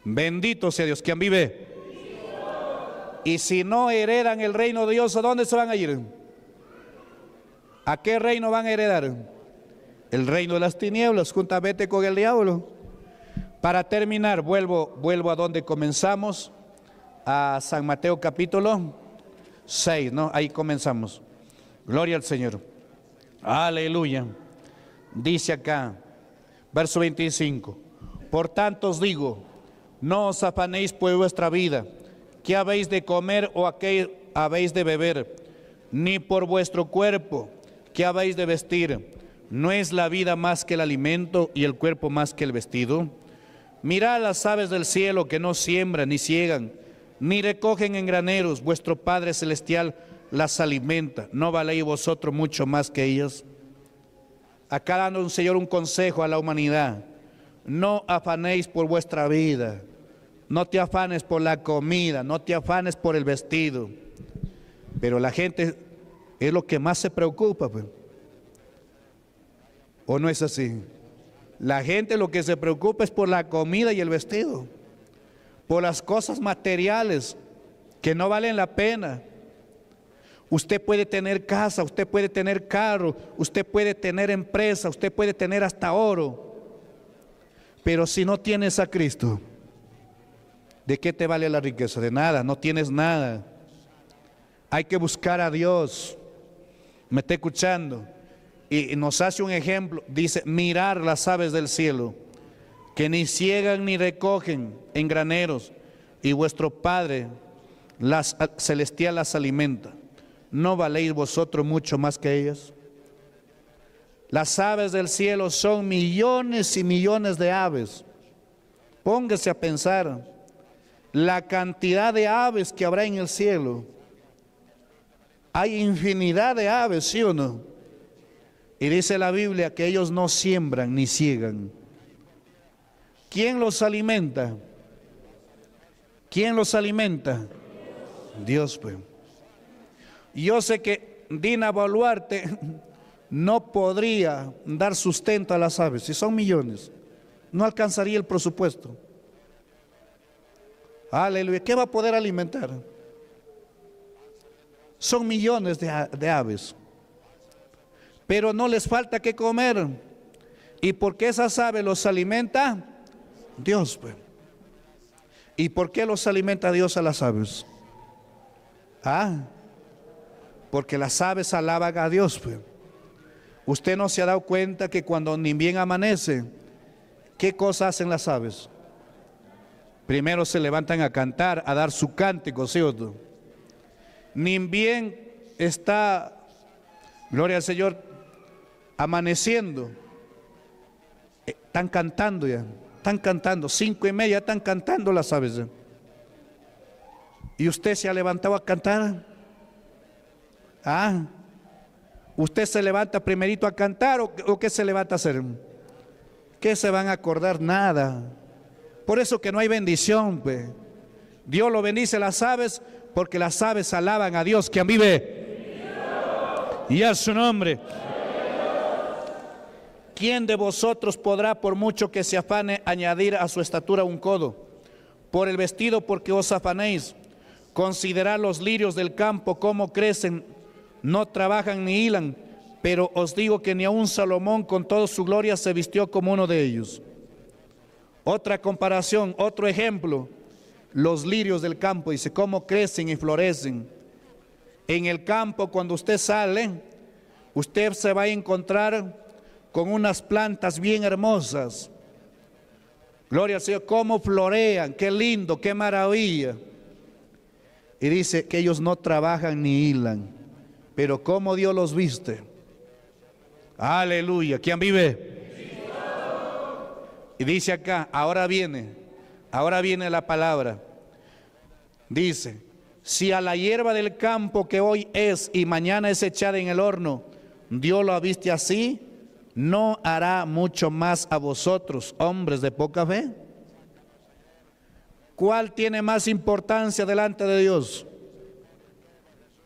Bendito sea Dios. ¿Quién vive? Y si no heredan el reino de Dios, ¿a dónde se van a ir? ¿A qué reino van a heredar? el reino de las tinieblas, juntamente con el diablo. Para terminar, vuelvo, vuelvo a donde comenzamos, a San Mateo capítulo 6, ¿no? Ahí comenzamos. Gloria al Señor. Aleluya. Dice acá, verso 25. Por tanto os digo, no os afanéis por pues, vuestra vida, qué habéis de comer o a qué habéis de beber, ni por vuestro cuerpo, qué habéis de vestir. ¿No es la vida más que el alimento y el cuerpo más que el vestido? Mirad las aves del cielo que no siembran ni ciegan, ni recogen en graneros, vuestro Padre Celestial las alimenta. ¿No valéis vosotros mucho más que ellas? Acá dando un Señor un consejo a la humanidad. No afanéis por vuestra vida, no te afanes por la comida, no te afanes por el vestido. Pero la gente es lo que más se preocupa. Pues. ¿O no es así? La gente lo que se preocupa es por la comida y el vestido, por las cosas materiales que no valen la pena. Usted puede tener casa, usted puede tener carro, usted puede tener empresa, usted puede tener hasta oro. Pero si no tienes a Cristo, ¿de qué te vale la riqueza? De nada, no tienes nada. Hay que buscar a Dios. ¿Me está escuchando? y nos hace un ejemplo, dice, mirar las aves del cielo, que ni ciegan ni recogen en graneros, y vuestro Padre las, celestial las alimenta. ¿No valéis vosotros mucho más que ellas? Las aves del cielo son millones y millones de aves. Póngase a pensar la cantidad de aves que habrá en el cielo. Hay infinidad de aves, ¿sí o no? Y dice la Biblia que ellos no siembran ni ciegan. ¿Quién los alimenta? ¿Quién los alimenta? Dios, pues. Yo sé que Dina Baluarte no podría dar sustento a las aves, si son millones, no alcanzaría el presupuesto. Aleluya, ¿qué va a poder alimentar? Son millones de, de aves pero no les falta que comer. ¿Y por qué esas aves los alimenta? Dios. Pues. ¿Y por qué los alimenta Dios a las aves? Ah, porque las aves alaban a Dios. Pues. Usted no se ha dado cuenta que cuando ni bien amanece, ¿qué cosa hacen las aves? Primero se levantan a cantar, a dar su cántico, ¿cierto? Ni bien está, gloria al Señor, amaneciendo, eh, están cantando ya, están cantando, cinco y media están cantando las aves. ¿Y usted se ha levantado a cantar? ¿Ah? ¿Usted se levanta primerito a cantar o, qué se levanta a hacer? ¿Qué se van a acordar? Nada. Por eso que no hay bendición. Pues. Dios lo bendice las aves porque las aves alaban a Dios, quien vive. Y a su nombre. ¿Quién de vosotros podrá, por mucho que se afane, añadir a su estatura un codo? Por el vestido, porque os afanéis. Considerad los lirios del campo, cómo crecen, no trabajan ni hilan, pero os digo que ni aun Salomón con toda su gloria se vistió como uno de ellos. Otra comparación, otro ejemplo, los lirios del campo, dice, cómo crecen y florecen. En el campo, cuando usted sale, usted se va a encontrar con unas plantas bien hermosas. Gloria al Señor, cómo florean, qué lindo, qué maravilla. Y dice que ellos no trabajan ni hilan, pero cómo Dios los viste. Aleluya, ¿quién vive? Y dice acá, ahora viene, ahora viene la palabra. Dice, si a la hierba del campo que hoy es y mañana es echada en el horno, Dios lo viste así, ¿no hará mucho más a vosotros, hombres de poca fe? ¿Cuál tiene más importancia delante de Dios?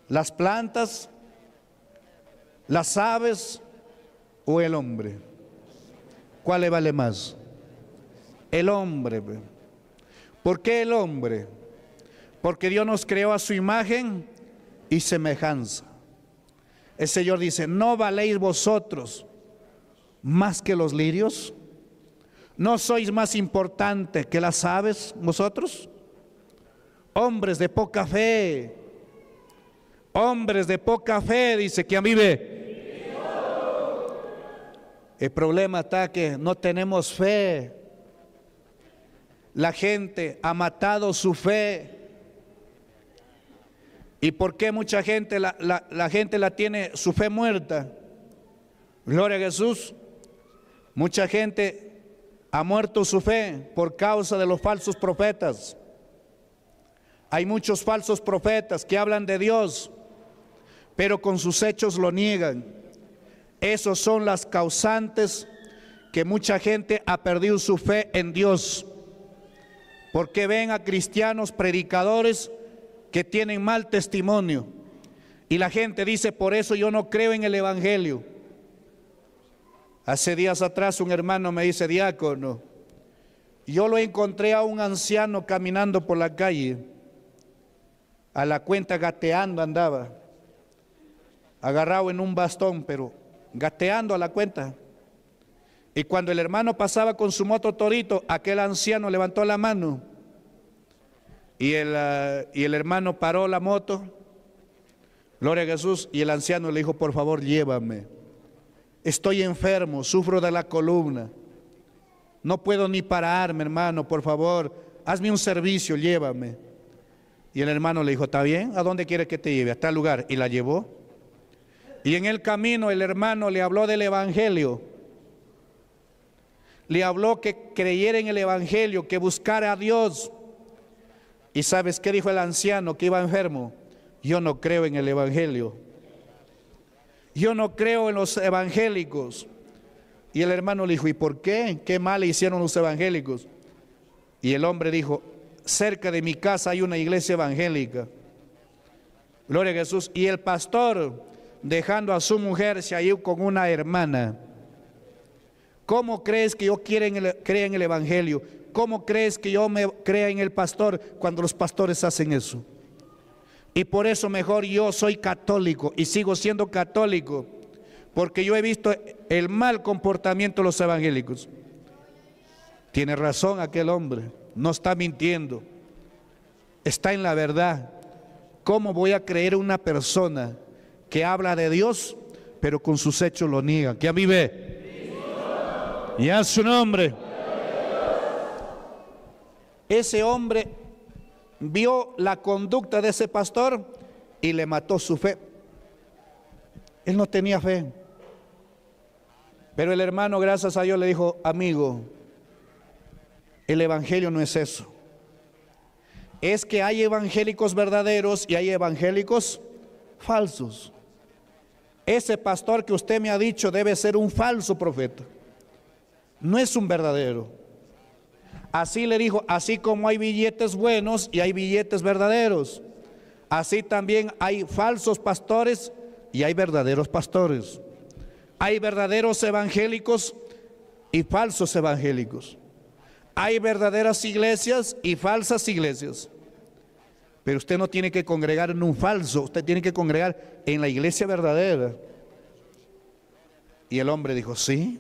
¿Las plantas, las aves o el hombre? ¿Cuál le vale más? El hombre. ¿Por qué el hombre? Porque Dios nos creó a su imagen y semejanza. El Señor dice, no valéis vosotros más que los lirios? ¿No sois más importante que las aves vosotros? Hombres de poca fe, hombres de poca fe, dice quien vive. El problema está que no tenemos fe. La gente ha matado su fe. ¿Y por qué mucha gente, la, la, la gente la tiene su fe muerta? Gloria a Jesús. Mucha gente ha muerto su fe por causa de los falsos profetas. Hay muchos falsos profetas que hablan de Dios, pero con sus hechos lo niegan. Esos son las causantes que mucha gente ha perdido su fe en Dios. Porque ven a cristianos predicadores que tienen mal testimonio. Y la gente dice, por eso yo no creo en el Evangelio. Hace días atrás un hermano me dice, diácono, yo lo encontré a un anciano caminando por la calle, a la cuenta gateando andaba, agarrado en un bastón, pero gateando a la cuenta. Y cuando el hermano pasaba con su moto torito, aquel anciano levantó la mano y el, ah, y el hermano paró la moto, gloria a Jesús, y el anciano le dijo, por favor, llévame. Estoy enfermo, sufro de la columna. No puedo ni pararme, hermano, por favor, hazme un servicio, llévame. Y el hermano le dijo, ¿está bien? ¿A dónde quieres que te lleve? A tal lugar. Y la llevó. Y en el camino el hermano le habló del Evangelio. Le habló que creyera en el Evangelio, que buscara a Dios. ¿Y sabes qué dijo el anciano que iba enfermo? Yo no creo en el Evangelio yo no creo en los evangélicos. Y el hermano le dijo, ¿y por qué? ¿Qué mal hicieron los evangélicos? Y el hombre dijo, cerca de mi casa hay una iglesia evangélica. Gloria a Jesús. Y el pastor, dejando a su mujer, se halló con una hermana. ¿Cómo crees que yo crea en, en el Evangelio? ¿Cómo crees que yo me crea en el pastor cuando los pastores hacen eso? Y por eso mejor yo soy católico y sigo siendo católico, porque yo he visto el mal comportamiento de los evangélicos. Tiene razón aquel hombre, no está mintiendo, está en la verdad. ¿Cómo voy a creer una persona que habla de Dios, pero con sus hechos lo niega? a mí ve Y a su nombre. Ese hombre vio la conducta de ese pastor y le mató su fe. Él no tenía fe. Pero el hermano, gracias a Dios, le dijo, amigo, el Evangelio no es eso. Es que hay evangélicos verdaderos y hay evangélicos falsos. Ese pastor que usted me ha dicho debe ser un falso profeta. No es un verdadero. Así le dijo, así como hay billetes buenos y hay billetes verdaderos, así también hay falsos pastores y hay verdaderos pastores. Hay verdaderos evangélicos y falsos evangélicos. Hay verdaderas iglesias y falsas iglesias. Pero usted no tiene que congregar en un falso, usted tiene que congregar en la iglesia verdadera. Y el hombre dijo, sí,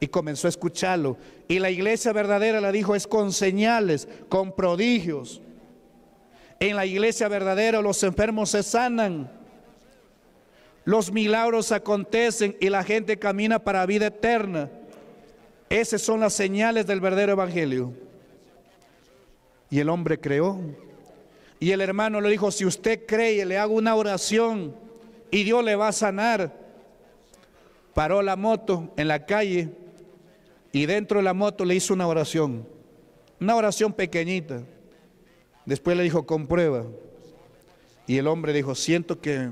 y comenzó a escucharlo. Y la iglesia verdadera la dijo es con señales, con prodigios. En la iglesia verdadera los enfermos se sanan. Los milagros acontecen y la gente camina para vida eterna. Esas son las señales del verdadero evangelio. Y el hombre creó. Y el hermano le dijo, si usted cree, le hago una oración y Dios le va a sanar. Paró la moto en la calle y dentro de la moto le hizo una oración, una oración pequeñita. Después le dijo, comprueba. Y el hombre dijo, siento que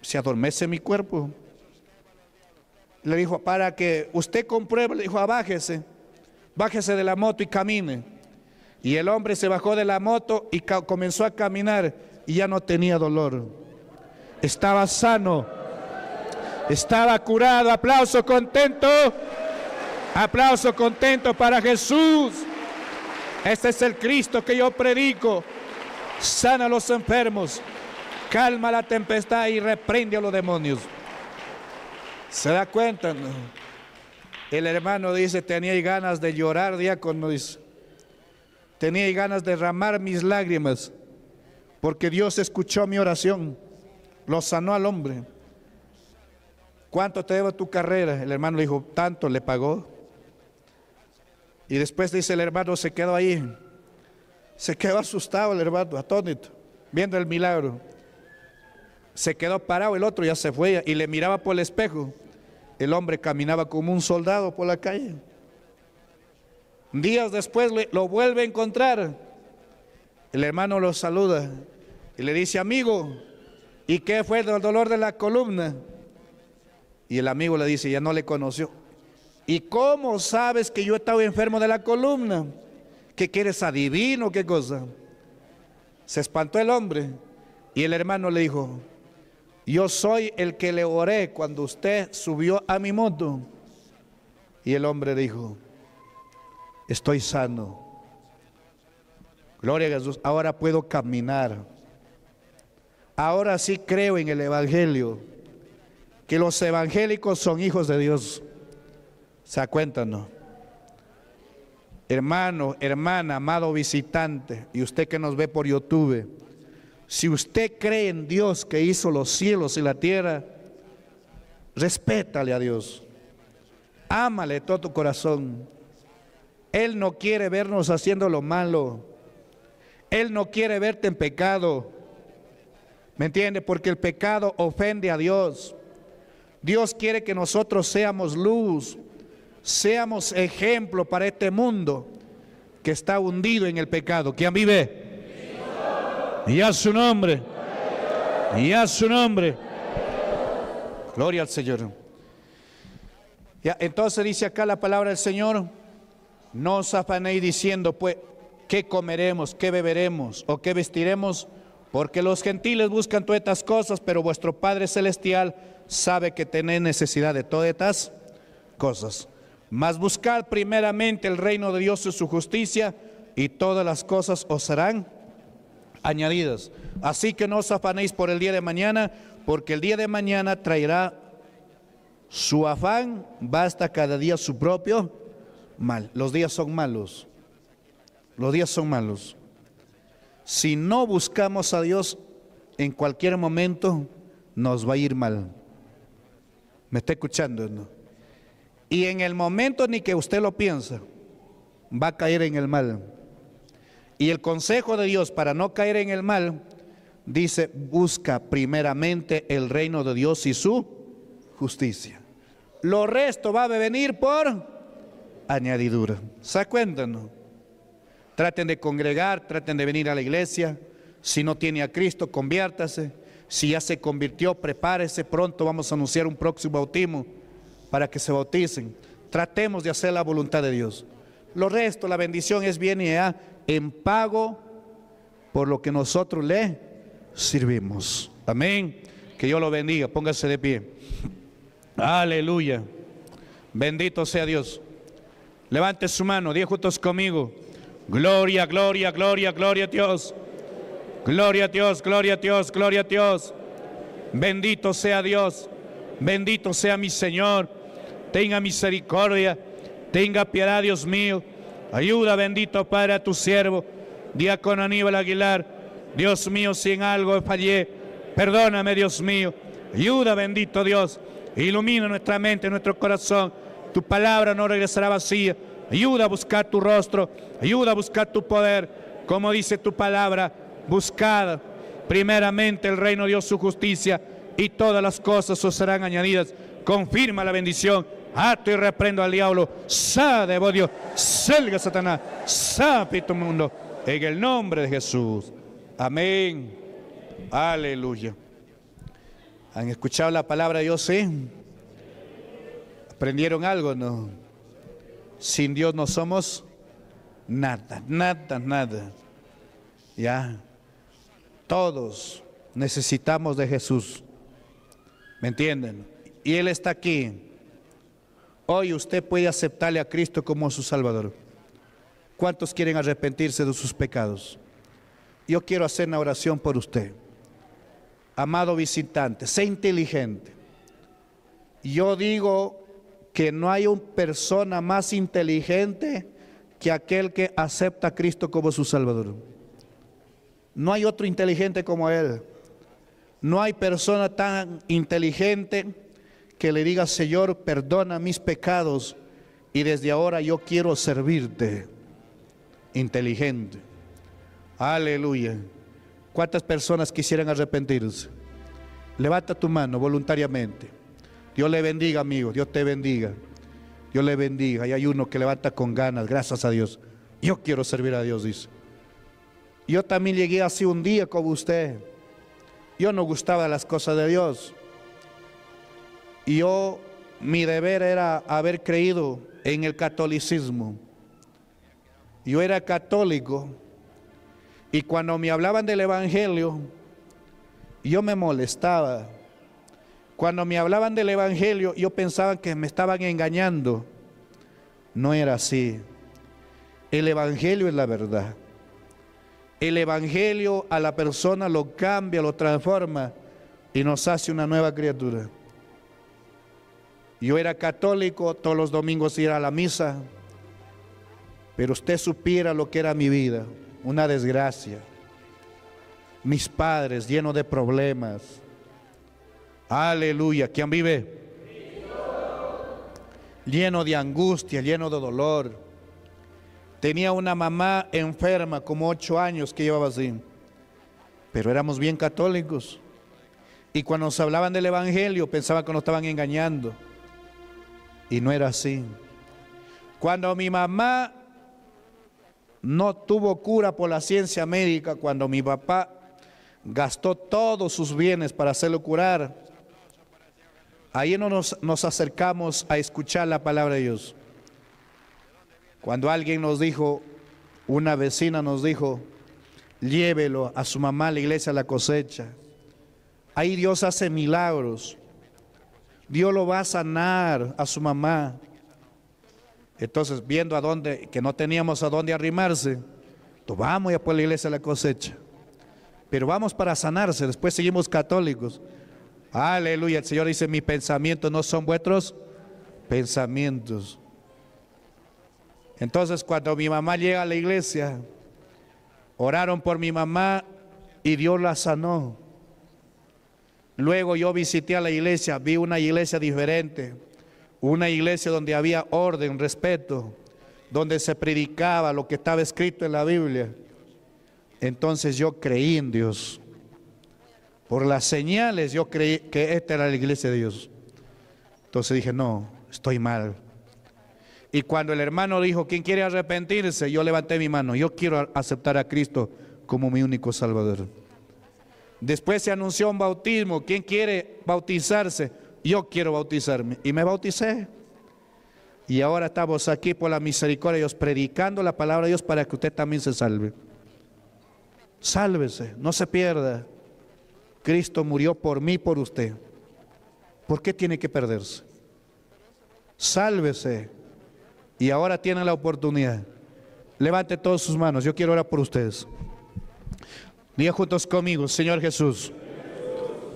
se adormece mi cuerpo. Le dijo, para que usted compruebe, le dijo, abájese, ah, bájese de la moto y camine. Y el hombre se bajó de la moto y comenzó a caminar y ya no tenía dolor. Estaba sano, estaba curado, aplauso contento. Aplauso contento para Jesús. Este es el Cristo que yo predico. Sana a los enfermos, calma la tempestad y reprende a los demonios. ¿Se da cuenta? El hermano dice, tenía ganas de llorar, diácono dice. Tenía ganas de derramar mis lágrimas, porque Dios escuchó mi oración, lo sanó al hombre. ¿Cuánto te debo tu carrera? El hermano dijo, tanto le pagó. Y después dice el hermano, se quedó ahí. Se quedó asustado el hermano, atónito, viendo el milagro. Se quedó parado el otro, ya se fue y le miraba por el espejo. El hombre caminaba como un soldado por la calle. Días después lo vuelve a encontrar. El hermano lo saluda y le dice, amigo, ¿y qué fue el dolor de la columna? Y el amigo le dice, ya no le conoció. ¿Y cómo sabes que yo he estado enfermo de la columna? ¿Qué quieres adivino? ¿Qué cosa? Se espantó el hombre y el hermano le dijo, yo soy el que le oré cuando usted subió a mi moto. Y el hombre dijo, estoy sano. Gloria a Jesús, ahora puedo caminar. Ahora sí creo en el Evangelio, que los evangélicos son hijos de Dios. O sea, cuéntanos. Hermano, hermana, amado visitante, y usted que nos ve por YouTube, si usted cree en Dios que hizo los cielos y la tierra, respétale a Dios. Ámale todo tu corazón. Él no quiere vernos haciendo lo malo. Él no quiere verte en pecado. ¿Me entiende? Porque el pecado ofende a Dios. Dios quiere que nosotros seamos luz, Seamos ejemplo para este mundo que está hundido en el pecado. ¿Quién vive? Y a su nombre. Y a su nombre. Gloria al Señor. Ya, entonces dice acá la palabra del Señor, no os afanéis diciendo, pues, qué comeremos, qué beberemos o qué vestiremos, porque los gentiles buscan todas estas cosas, pero vuestro Padre Celestial sabe que tenéis necesidad de todas estas cosas. Mas buscad primeramente el reino de Dios y su justicia, y todas las cosas os serán añadidas. Así que no os afanéis por el día de mañana, porque el día de mañana traerá su afán, basta cada día su propio mal. Los días son malos. Los días son malos. Si no buscamos a Dios en cualquier momento, nos va a ir mal. ¿Me está escuchando? No? Y en el momento ni que usted lo piensa, va a caer en el mal. Y el consejo de Dios para no caer en el mal, dice, busca primeramente el reino de Dios y su justicia. Lo resto va a venir por añadidura. ¿Se acuerdan? Traten de congregar, traten de venir a la iglesia. Si no tiene a Cristo, conviértase. Si ya se convirtió, prepárese. Pronto vamos a anunciar un próximo bautismo para que se bauticen. Tratemos de hacer la voluntad de Dios. Lo resto, la bendición es bien y en pago por lo que nosotros le sirvimos. Amén. Que yo lo bendiga. Póngase de pie. Aleluya. Bendito sea Dios. Levante su mano. Diez juntos conmigo. Gloria, gloria, gloria, gloria a Dios. Gloria a Dios, gloria a Dios, gloria a Dios. Bendito sea Dios. Bendito sea mi Señor tenga misericordia, tenga piedad, Dios mío. Ayuda, bendito Padre, a tu siervo, diácono Aníbal Aguilar. Dios mío, si en algo fallé, perdóname, Dios mío. Ayuda, bendito Dios. Ilumina nuestra mente, nuestro corazón. Tu palabra no regresará vacía. Ayuda a buscar tu rostro. Ayuda a buscar tu poder. Como dice tu palabra, buscada primeramente el reino de Dios, su justicia, y todas las cosas os serán añadidas. Confirma la bendición Ato y reprendo al diablo. Sa, devodio. Selga, Satanás. todo pito mundo. En el nombre de Jesús. Amén. Aleluya. ¿Han escuchado la palabra de Dios? Sí. ¿Aprendieron algo? No. Sin Dios no somos nada, nada, nada. Ya. Todos necesitamos de Jesús. ¿Me entienden? Y Él está aquí Hoy usted puede aceptarle a Cristo como su Salvador. ¿Cuántos quieren arrepentirse de sus pecados? Yo quiero hacer una oración por usted. Amado visitante, sé inteligente. Yo digo que no hay una persona más inteligente que aquel que acepta a Cristo como su Salvador. No hay otro inteligente como Él. No hay persona tan inteligente que le diga, Señor, perdona mis pecados y desde ahora yo quiero servirte. Inteligente. Aleluya. ¿Cuántas personas quisieran arrepentirse? Levanta tu mano voluntariamente. Dios le bendiga, amigo. Dios te bendiga. Dios le bendiga. Y hay uno que levanta con ganas, gracias a Dios. Yo quiero servir a Dios, dice. Yo también llegué así un día como usted. Yo no gustaba las cosas de Dios yo, mi deber era haber creído en el catolicismo. Yo era católico y cuando me hablaban del Evangelio, yo me molestaba. Cuando me hablaban del Evangelio, yo pensaba que me estaban engañando. No era así. El Evangelio es la verdad. El Evangelio a la persona lo cambia, lo transforma y nos hace una nueva criatura. Yo era católico, todos los domingos iba a la misa, pero usted supiera lo que era mi vida, una desgracia. Mis padres llenos de problemas. Aleluya, ¿quién vive? Lleno de angustia, lleno de dolor. Tenía una mamá enferma, como ocho años que llevaba así. Pero éramos bien católicos. Y cuando nos hablaban del Evangelio, pensaba que nos estaban engañando. Y no era así. Cuando mi mamá no tuvo cura por la ciencia médica, cuando mi papá gastó todos sus bienes para hacerlo curar, ahí no nos, acercamos a escuchar la palabra de Dios. Cuando alguien nos dijo, una vecina nos dijo, llévelo a su mamá a la iglesia a la cosecha. Ahí Dios hace milagros. Dios lo va a sanar a su mamá. Entonces, viendo a dónde, que no teníamos a dónde arrimarse, pues vamos a por la iglesia la cosecha. Pero vamos para sanarse, después seguimos católicos. Aleluya, el Señor dice, mis pensamientos no son vuestros pensamientos. Entonces, cuando mi mamá llega a la iglesia, oraron por mi mamá y Dios la sanó. Luego yo visité a la iglesia, vi una iglesia diferente, una iglesia donde había orden, respeto, donde se predicaba lo que estaba escrito en la Biblia. Entonces yo creí en Dios. Por las señales yo creí que esta era la iglesia de Dios. Entonces dije, no, estoy mal. Y cuando el hermano dijo, ¿quién quiere arrepentirse? Yo levanté mi mano, yo quiero aceptar a Cristo como mi único Salvador. Después se anunció un bautismo. ¿Quién quiere bautizarse? Yo quiero bautizarme. Y me bauticé. Y ahora estamos aquí por la misericordia de Dios, predicando la palabra de Dios para que usted también se salve. Sálvese, no se pierda. Cristo murió por mí, por usted. ¿Por qué tiene que perderse? Sálvese. Y ahora tiene la oportunidad. Levante todas sus manos. Yo quiero orar por ustedes día juntos conmigo, Señor Jesús,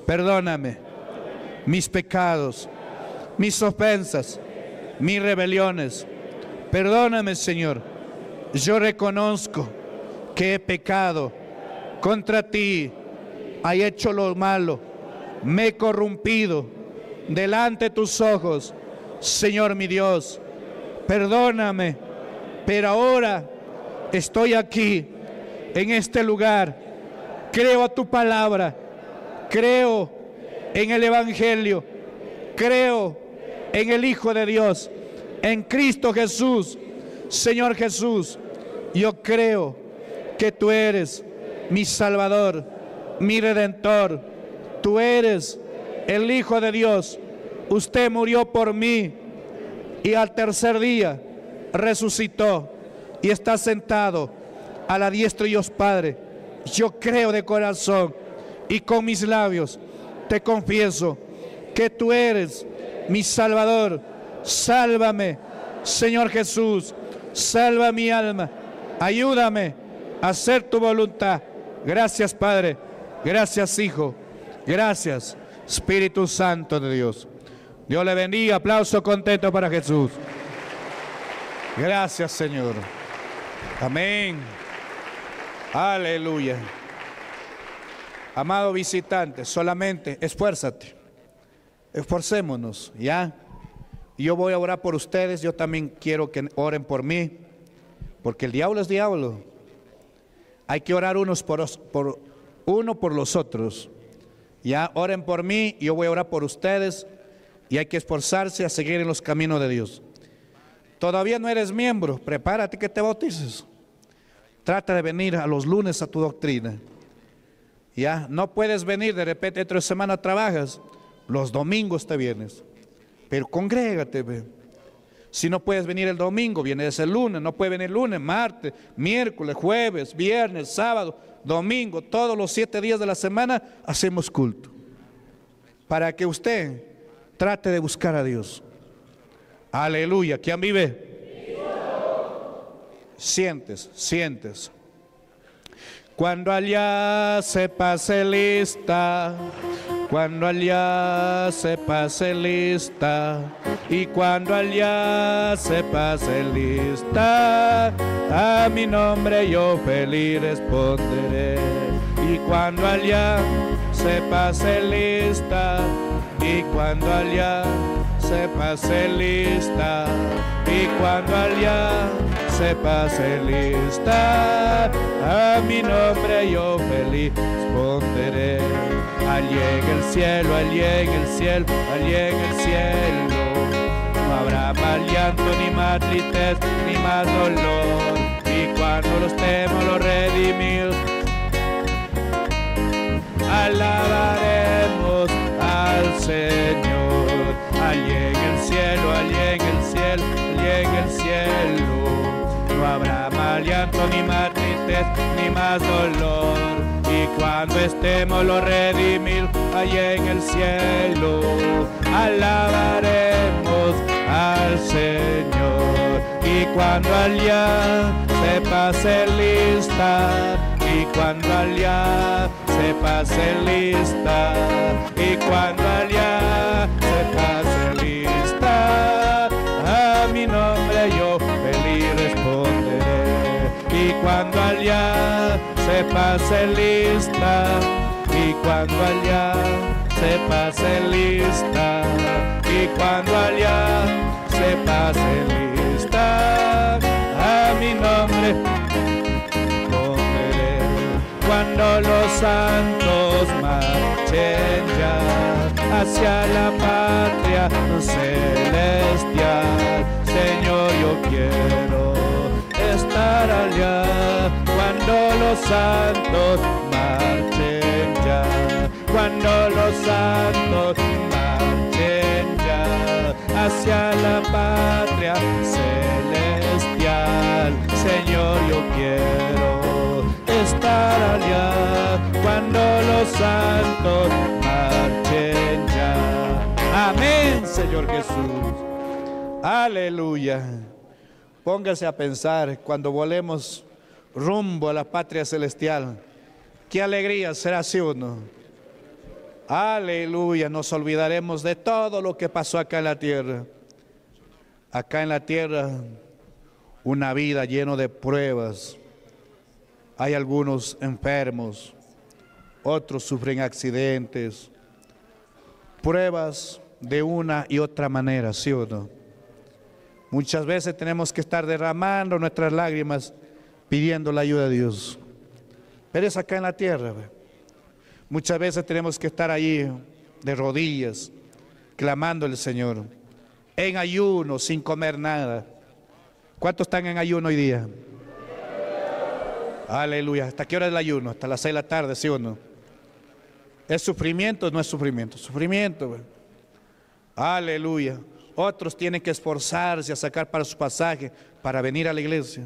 perdóname mis pecados, mis ofensas, mis rebeliones. Perdóname, Señor. Yo reconozco que he pecado contra ti, he hecho lo malo, me he corrompido delante de tus ojos, Señor mi Dios. Perdóname, pero ahora estoy aquí, en este lugar Creo a tu palabra. Creo en el Evangelio. Creo en el Hijo de Dios. En Cristo Jesús. Señor Jesús, yo creo que tú eres mi Salvador, mi Redentor. Tú eres el Hijo de Dios. Usted murió por mí y al tercer día resucitó y está sentado a la diestra de Dios Padre yo creo de corazón y con mis labios te confieso que tú eres mi Salvador. Sálvame, Señor Jesús, salva mi alma. Ayúdame a hacer tu voluntad. Gracias, Padre. Gracias, Hijo. Gracias, Espíritu Santo de Dios. Dios le bendiga. Aplauso contento para Jesús. Gracias, Señor. Amén. Aleluya. Amado visitante, solamente esfuérzate. Esforcémonos, ¿ya? Yo voy a orar por ustedes, yo también quiero que oren por mí, porque el diablo es diablo. Hay que orar unos por, por uno por los otros. Ya oren por mí, yo voy a orar por ustedes y hay que esforzarse a seguir en los caminos de Dios. Todavía no eres miembro, prepárate que te bautices. Trata de venir a los lunes a tu doctrina. Ya, no puedes venir de repente tres semana trabajas, los domingos te vienes. Pero congrégate. Si no puedes venir el domingo, vienes el lunes, no puede venir lunes, martes, miércoles, jueves, viernes, sábado, domingo, todos los siete días de la semana hacemos culto. Para que usted trate de buscar a Dios. Aleluya, ¿quién vive? sientes, sientes. Cuando allá se pase lista, cuando allá se pase lista, y cuando allá se pase lista, a mi nombre yo feliz responderé. Y cuando allá se pase lista, y cuando allá se pase lista, y cuando allá sepas lista A mi nombre yo feliz responderé. en el cielo, en el cielo, en el cielo. No habrá más llanto, ni más tristeza, ni más dolor. Y cuando los temos, los redimir Alabaremos al Señor. en el cielo, en el cielo. ni más triste, ni más dolor. Y cuando estemos los redimir allá en el cielo, alabaremos al Señor. Y cuando allá se pase lista, y cuando allá se pase lista, y cuando allá cuando allá se pase lista, y cuando allá se pase lista, y cuando allá se pase lista, a mi nombre Cuando los santos marchen ya hacia la patria celestial, Señor, yo quiero estar allá cuando los santos marchen ya, cuando los santos marchen ya hacia la patria celestial. Señor, yo quiero estar allá cuando los santos marchen ya. Amén, Señor Jesús. Aleluya. Póngase a pensar cuando volemos rumbo a la patria celestial. Qué alegría será si uno. Aleluya, nos olvidaremos de todo lo que pasó acá en la tierra. Acá en la tierra, una vida llena de pruebas. Hay algunos enfermos, otros sufren accidentes, pruebas de una y otra manera, ¿sí o no? Muchas veces tenemos que estar derramando nuestras lágrimas pidiendo la ayuda de Dios. Pero es acá en la tierra. Muchas veces tenemos que estar ahí de rodillas, clamando al Señor, en ayuno, sin comer nada. ¿Cuántos están en ayuno hoy día? Aleluya. ¿Hasta qué hora es el ayuno? Hasta las seis de la tarde, ¿sí o no? ¿Es sufrimiento o no es sufrimiento? Sufrimiento. Aleluya. Otros tienen que esforzarse a sacar para su pasaje, para venir a la iglesia.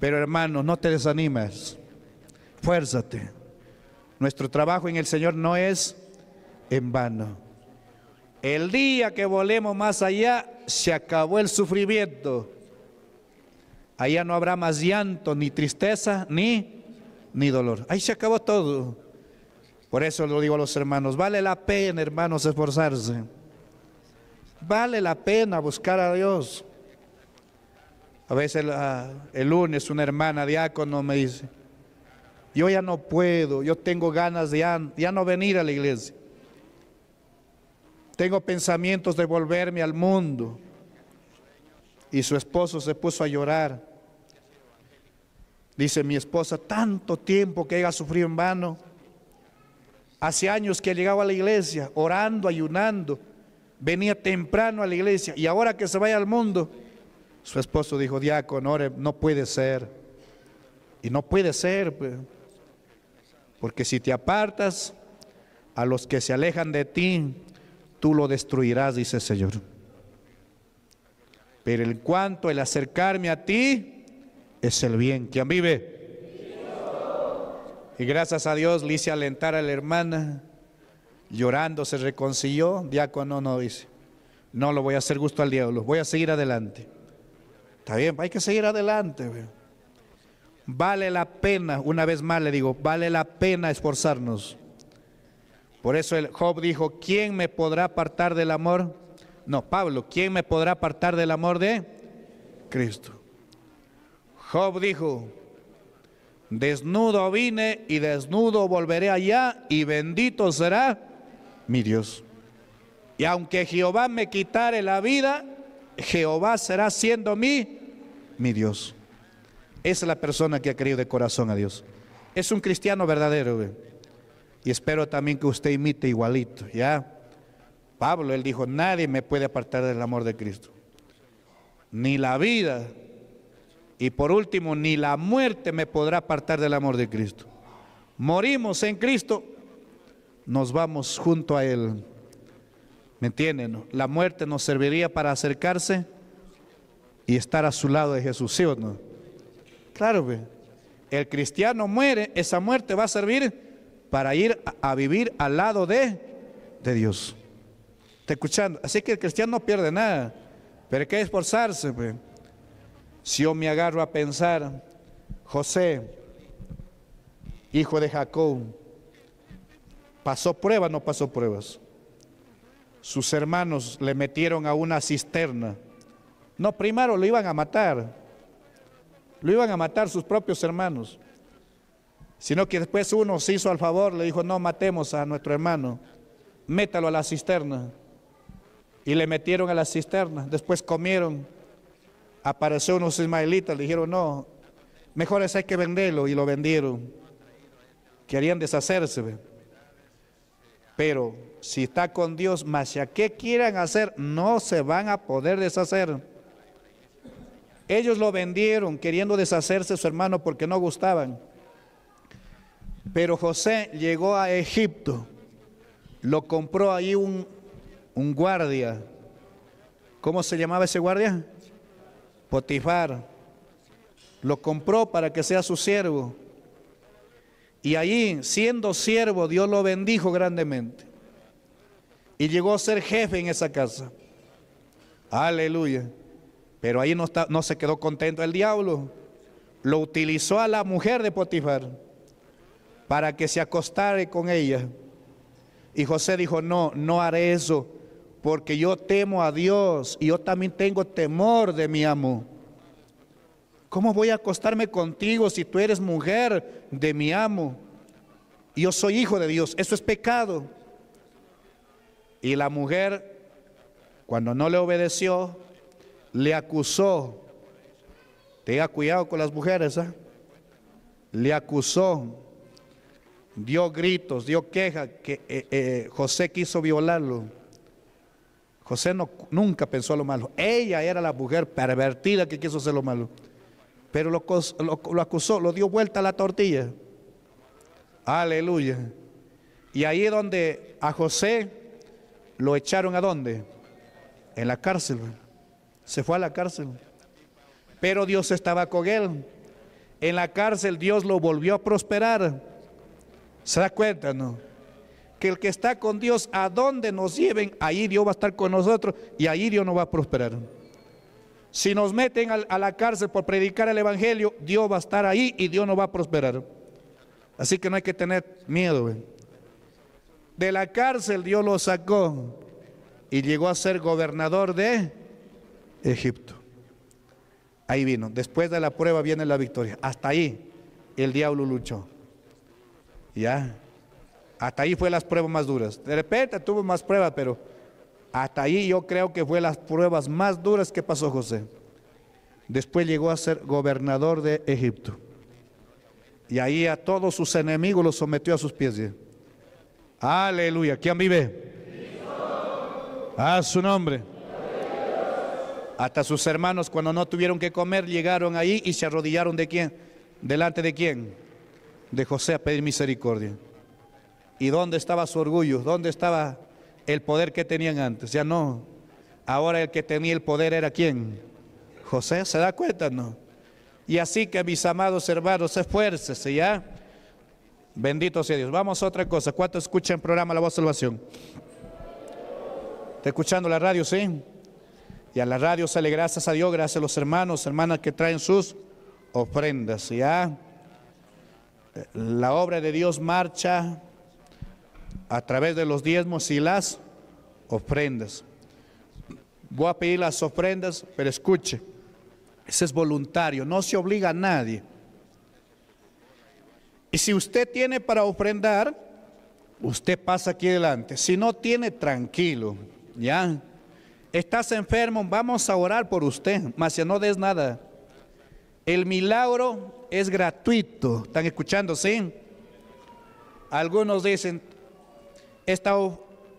Pero hermanos, no te desanimes. Fuérzate. Nuestro trabajo en el Señor no es en vano. El día que volemos más allá, se acabó el sufrimiento. Allá no habrá más llanto, ni tristeza, ni, ni dolor. Ahí se acabó todo. Por eso lo digo a los hermanos, vale la pena, hermanos, esforzarse. Vale la pena buscar a Dios. A veces el, el lunes una hermana diácono me dice, yo ya no puedo, yo tengo ganas de ya, no venir a la iglesia. Tengo pensamientos de volverme al mundo. Y su esposo se puso a llorar. Dice mi esposa, tanto tiempo que ella sufrido en vano. Hace años que llegaba a la iglesia, orando, ayunando, venía temprano a la iglesia y ahora que se vaya al mundo, su esposo dijo, diácono, no puede ser. Y no puede ser, pues, porque si te apartas a los que se alejan de ti, tú lo destruirás, dice el Señor. Pero en cuanto el acercarme a ti, es el bien. ¿Quién vive? Y gracias a Dios le hice alentar a la hermana Llorando se reconcilió, diácono no dice, no lo voy a hacer gusto al diablo, voy a seguir adelante. Está bien, hay que seguir adelante. Vale la pena, una vez más le digo, vale la pena esforzarnos. Por eso el Job dijo, ¿quién me podrá apartar del amor? No, Pablo, ¿quién me podrá apartar del amor de Cristo? Job dijo, desnudo vine y desnudo volveré allá y bendito será mi Dios. Y aunque Jehová me quitare la vida, Jehová será siendo mí, mi Dios. Esa es la persona que ha creído de corazón a Dios. Es un cristiano verdadero. Y espero también que usted imite igualito, ¿ya? Pablo, él dijo, nadie me puede apartar del amor de Cristo. Ni la vida. Y por último, ni la muerte me podrá apartar del amor de Cristo. Morimos en Cristo nos vamos junto a Él. ¿Me entienden? La muerte nos serviría para acercarse y estar a su lado de Jesús, ¿sí no? Claro, el cristiano muere, esa muerte va a servir para ir a vivir al lado de, de Dios. ¿Te escuchando? Así que el cristiano no pierde nada, pero hay que esforzarse. Si yo me agarro a pensar, José, hijo de Jacob, ¿Pasó pruebas? No pasó pruebas. Sus hermanos le metieron a una cisterna. No, primero lo iban a matar. Lo iban a matar sus propios hermanos. Sino que después uno se hizo al favor, le dijo, no matemos a nuestro hermano, métalo a la cisterna. Y le metieron a la cisterna. Después comieron. Apareció unos ismaelitas, le dijeron, no, mejor es hay que venderlo. Y lo vendieron. Querían deshacerse. Pero si está con Dios, más ya qué quieran hacer, no se van a poder deshacer. Ellos lo vendieron queriendo deshacerse de su hermano porque no gustaban. Pero José llegó a Egipto, lo compró ahí un, un guardia. ¿Cómo se llamaba ese guardia? Potifar. Lo compró para que sea su siervo. Y ahí siendo siervo, Dios lo bendijo grandemente. Y llegó a ser jefe en esa casa. Aleluya. Pero ahí no, está, no se quedó contento el diablo. Lo utilizó a la mujer de Potifar para que se acostara con ella. Y José dijo, no, no haré eso, porque yo temo a Dios y yo también tengo temor de mi amo. ¿Cómo voy a acostarme contigo si tú eres mujer de mi amo? Yo soy hijo de Dios, eso es pecado. Y la mujer, cuando no le obedeció, le acusó. Tenga cuidado con las mujeres, ¿eh? Le acusó, dio gritos, dio queja que eh, eh, José quiso violarlo. José no, nunca pensó lo malo. Ella era la mujer pervertida que quiso hacer lo malo pero lo, acusó, lo dio vuelta a la tortilla. Aleluya. Y ahí es donde a José lo echaron a dónde? En la cárcel. Se fue a la cárcel. Pero Dios estaba con él. En la cárcel Dios lo volvió a prosperar. ¿Se da cuenta, no? Que el que está con Dios, a donde nos lleven, ahí Dios va a estar con nosotros y ahí Dios nos va a prosperar. Si nos meten a la cárcel por predicar el Evangelio, Dios va a estar ahí y Dios no va a prosperar. Así que no hay que tener miedo. De la cárcel Dios lo sacó y llegó a ser gobernador de Egipto. Ahí vino. Después de la prueba viene la victoria. Hasta ahí el diablo luchó. Ya. Hasta ahí fue las pruebas más duras. De repente tuvo más pruebas, pero hasta ahí yo creo que fue las pruebas más duras que pasó José. Después llegó a ser gobernador de Egipto. Y ahí a todos sus enemigos los sometió a sus pies. Aleluya. ¿Quién vive? A su nombre. Hasta sus hermanos cuando no tuvieron que comer llegaron ahí y se arrodillaron de quién? Delante de quién? De José a pedir misericordia. ¿Y dónde estaba su orgullo? ¿Dónde estaba el poder que tenían antes. Ya no. Ahora el que tenía el poder era quién? José, ¿se da cuenta? No. Y así que mis amados hermanos, esfuércese ya. Bendito sea Dios. Vamos a otra cosa. ¿Cuánto escuchan programa La Voz de Salvación? ¿Está escuchando la radio? Sí. Y a la radio sale gracias a Dios, gracias a los hermanos, hermanas que traen sus ofrendas. Ya. La obra de Dios marcha a través de los diezmos y las ofrendas. Voy a pedir las ofrendas, pero escuche, ese es voluntario, no se obliga a nadie. Y si usted tiene para ofrendar, usted pasa aquí adelante. Si no tiene, tranquilo, ya. Estás enfermo, vamos a orar por usted, mas si no des nada. El milagro es gratuito. ¿Están escuchando? Sí. Algunos dicen, esta,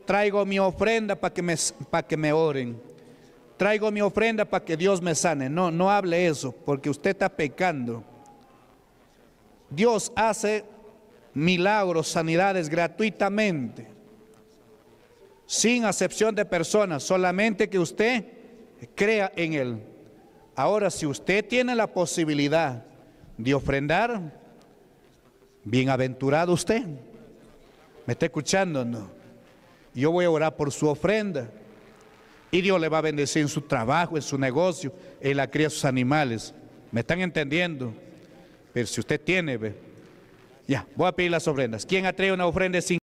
traigo mi ofrenda para que, me, para que me oren. Traigo mi ofrenda para que Dios me sane. No, no hable eso, porque usted está pecando. Dios hace milagros, sanidades gratuitamente, sin acepción de personas, solamente que usted crea en Él. Ahora, si usted tiene la posibilidad de ofrendar, bienaventurado usted. ¿Me está escuchando o no? Yo voy a orar por su ofrenda. Y Dios le va a bendecir en su trabajo, en su negocio, en la cría de sus animales. ¿Me están entendiendo? Pero si usted tiene, ve. Ya, voy a pedir las ofrendas. ¿Quién atreve una ofrenda sin